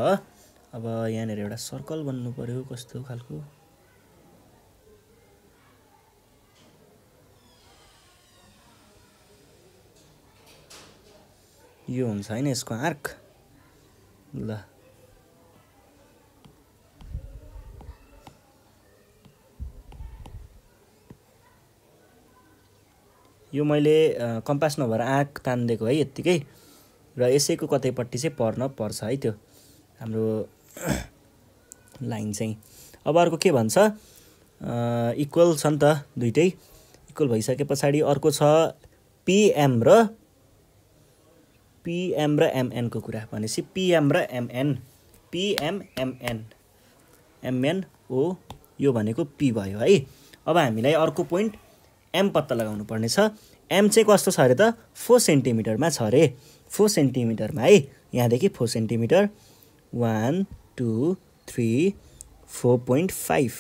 [SPEAKER 1] अब यहाँनिर एउटा सर्कल बन्नु पऱ्यो कस्तो खालको यो हुन्छ होइन यसको आर्क ल यो मैले कम्पास नभएर आँक तानिदिएको है यत्तिकै र यसैको कतैपट्टि चाहिँ पर्न पर्छ है त्यो हाम्रो लाइन चाहिँ अब अर्को के भन्छ इक्वल छ नि त दुइटै इक्वल भइसके पछाडि अर्को छ पिएम र पिएम र एमएनको कुरा भनेपछि पिएम र एमएन पिएमएमएन एमएन ओ यो भनेको पी भयो है अब हामीलाई अर्को पोइन्ट एम पत्ता लगाउनु पर्नेछ एम चाहिँ कस्तो छ अरे त फोर सेन्टिमिटरमा छ अरे फोर सेन्टिमिटरमा है यहाँदेखि four centimetre one two three four point five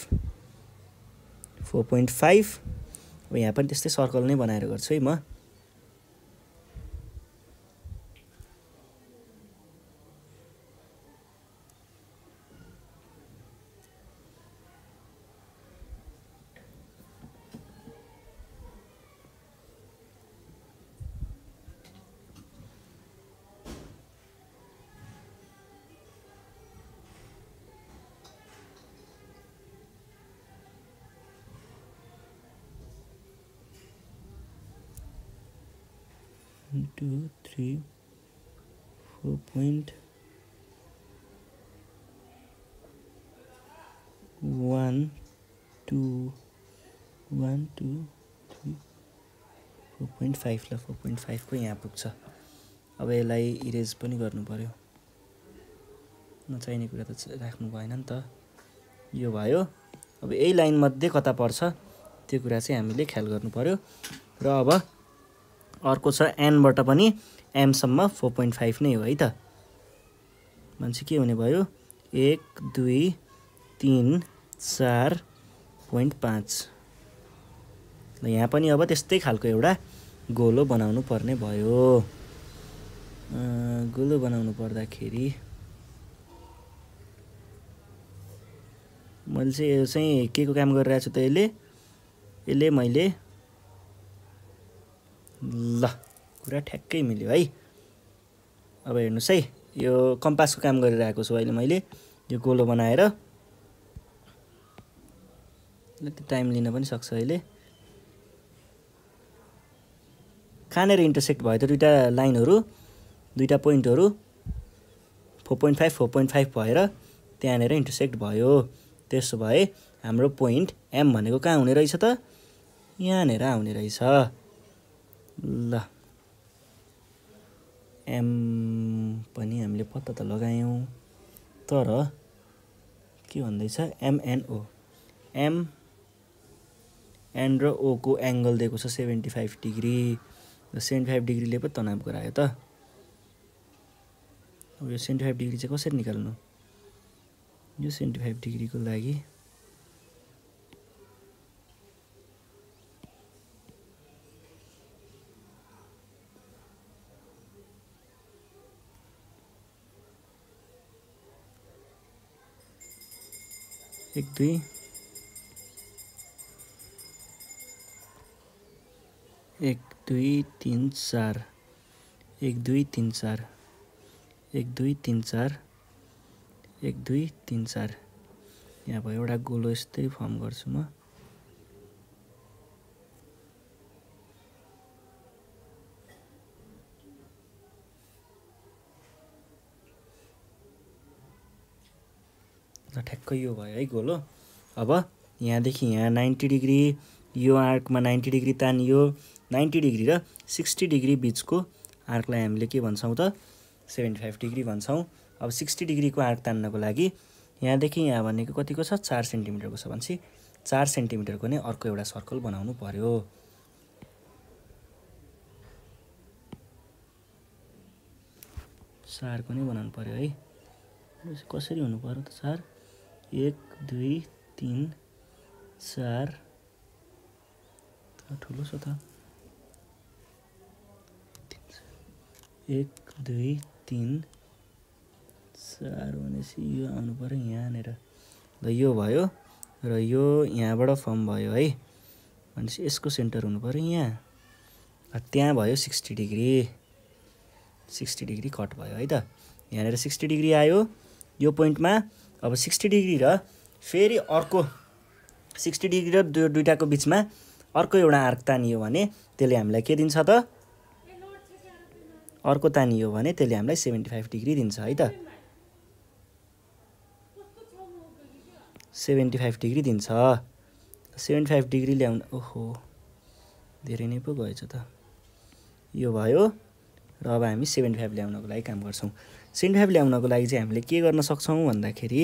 [SPEAKER 1] four point five यहाँ पनि त्यस्तै सर्कल नै बनाएर गर्छु है म four point one two one two three four point five ल फोर पोइन्ट फाइभको यहाँ पुग्छ अब यसलाई इरेज पनि पऱ्यो नचाहिने कुरा त राख्नु भएन नि त यो भयो अब यही लाइनमध्ये कता पर्छ त्यो कुरा चाहिँ हामीले ख्याल गर्नु पऱ्यो र अब अर्को छ एनबाट पनि एमसम्म फोर पोइन्ट फाइभ नै हो है त मान्छे के हुने भयो एक दुई तिन चार पोइन्ट पाँच यहाँ पनि अब त्यस्तै खालको एउटा गोलो बनाउनु पर्ने भयो गोलो बनाउनु पर्दाखेरि मैले चाहिँ यो चाहिँ के को काम गरिरहेको छु त यसले यसले मैले ल कुरा ठ्याक्कै मिल्यो है अब हेर्नुहोस् है यो कम्पासको काम गरिरहेको छु अहिले मैले यो गोलो बनाएर अलिकति टाइम लिन पनि सक्छ अहिले कहाँनिर इन्टरसेक्ट भयो त दुइटा लाइनहरू दुइटा पोइन्टहरू four point five four point five भएर त्यहाँनिर इन्टरसेक्ट भयो त्यसो भए हाम्रो पोइन्ट एम भनेको कहाँ हुने रहेछ त यहाँनिर आउने रहेछ ल एम पनि हामीले पत्ता त लगायौँ तर के भन्दैछ एमएनओ एम एन र ओको एङ्गल दिएको छ सेभेन्टी फाइभ डिग्री र सेभेन्टी फाइभ डिग्रीले पो तनाव गरायो त अब यो सेभेन्टी फाइभ डिग्री चाहिँ कसरी निकाल्नु यो सेभेन्टी फाइभ डिग्रीको लागि एक दुई एक दुई तिन चार एक दुई तिन चार एक दुई तिन चार एक दुई तिन चार यहाँ भयो एउटा गोलो यस्तै फर्म गर्छु म ल ठ्याक्कै यो भयो है गोलो अब यहाँदेखि यहाँ नाइन्टी डिग्री यो आर्कमा नाइन्टी डिग्री तानियो नाइन्टी डिग्री र सिक्सटी डिग्री बिचको आर्कलाई हामीले के भन्छौँ त सेभेन्टी फाइभ डिग्री भन्छौँ अब सिक्सटी डिग्रीको आर्क तान्नको लागि यहाँदेखि यहाँ भनेको कतिको छ चार सेन्टिमिटरको छ भनेपछि चार सेन्टिमिटरको नै अर्को एउटा सर्कल बनाउनु पर्यो सारको नै बनाउनु पऱ्यो है कसरी हुनु पऱ्यो त सार एक दुई तिन चार ठुलो छ त एक दुई तिन चार भनेपछि यो आउनु पऱ्यो यहाँनिर ल यो भयो र यो यहाँबाट फर्म भयो है भनेपछि यसको सेन्टर हुनु पऱ्यो यहाँ त्यहाँ भयो sixty degree sixty degree cut भयो है त यहाँनिर सिक्सटी डिग्री आयो यो पोइन्टमा अब सिक्सटी डिग्री र फेरि अर्को सिक्सटी डिग्री र दु दुइटाको बिचमा अर्को एउटा आर्क तानियो भने त्यसले हामीलाई के दिन्छ त अर्को तानियो भने त्यसले हामीलाई सेभेन्टी फाइभ डिग्री दिन्छ है त सेभेन्टी फाइभ डिग्री दिन्छ सेभेन्टी फाइभ डिग्री ल्याउनु ओहो धेरै नै पो गएछ त यो भयो र अब हामी सेभेन्टी फाइभ ल्याउनको लागि काम गर्छौँ सेन्ट फाइभ ल्याउनको लागि चाहिँ हामीले के गर्न सक्छौँ भन्दाखेरि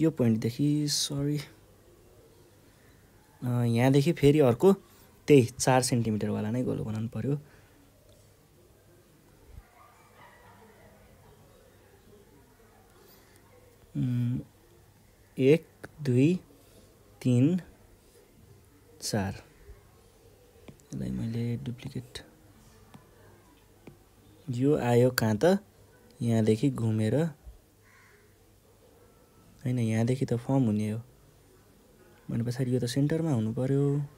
[SPEAKER 1] यो पोइन्टदेखि सरी यहाँदेखि फेरि अर्को त्यही चार सेन्टिमिटरवाला नै गोलो बनाउनु पऱ्यो एक दुई तिन चार यसलाई मैले डुप्लिकेट यो आयो कहाँ त यहाँदेखि घुमेर होइन यहाँदेखि त फर्म हुने हो भने पछाडि यो त सेन्टरमा हुनु पऱ्यो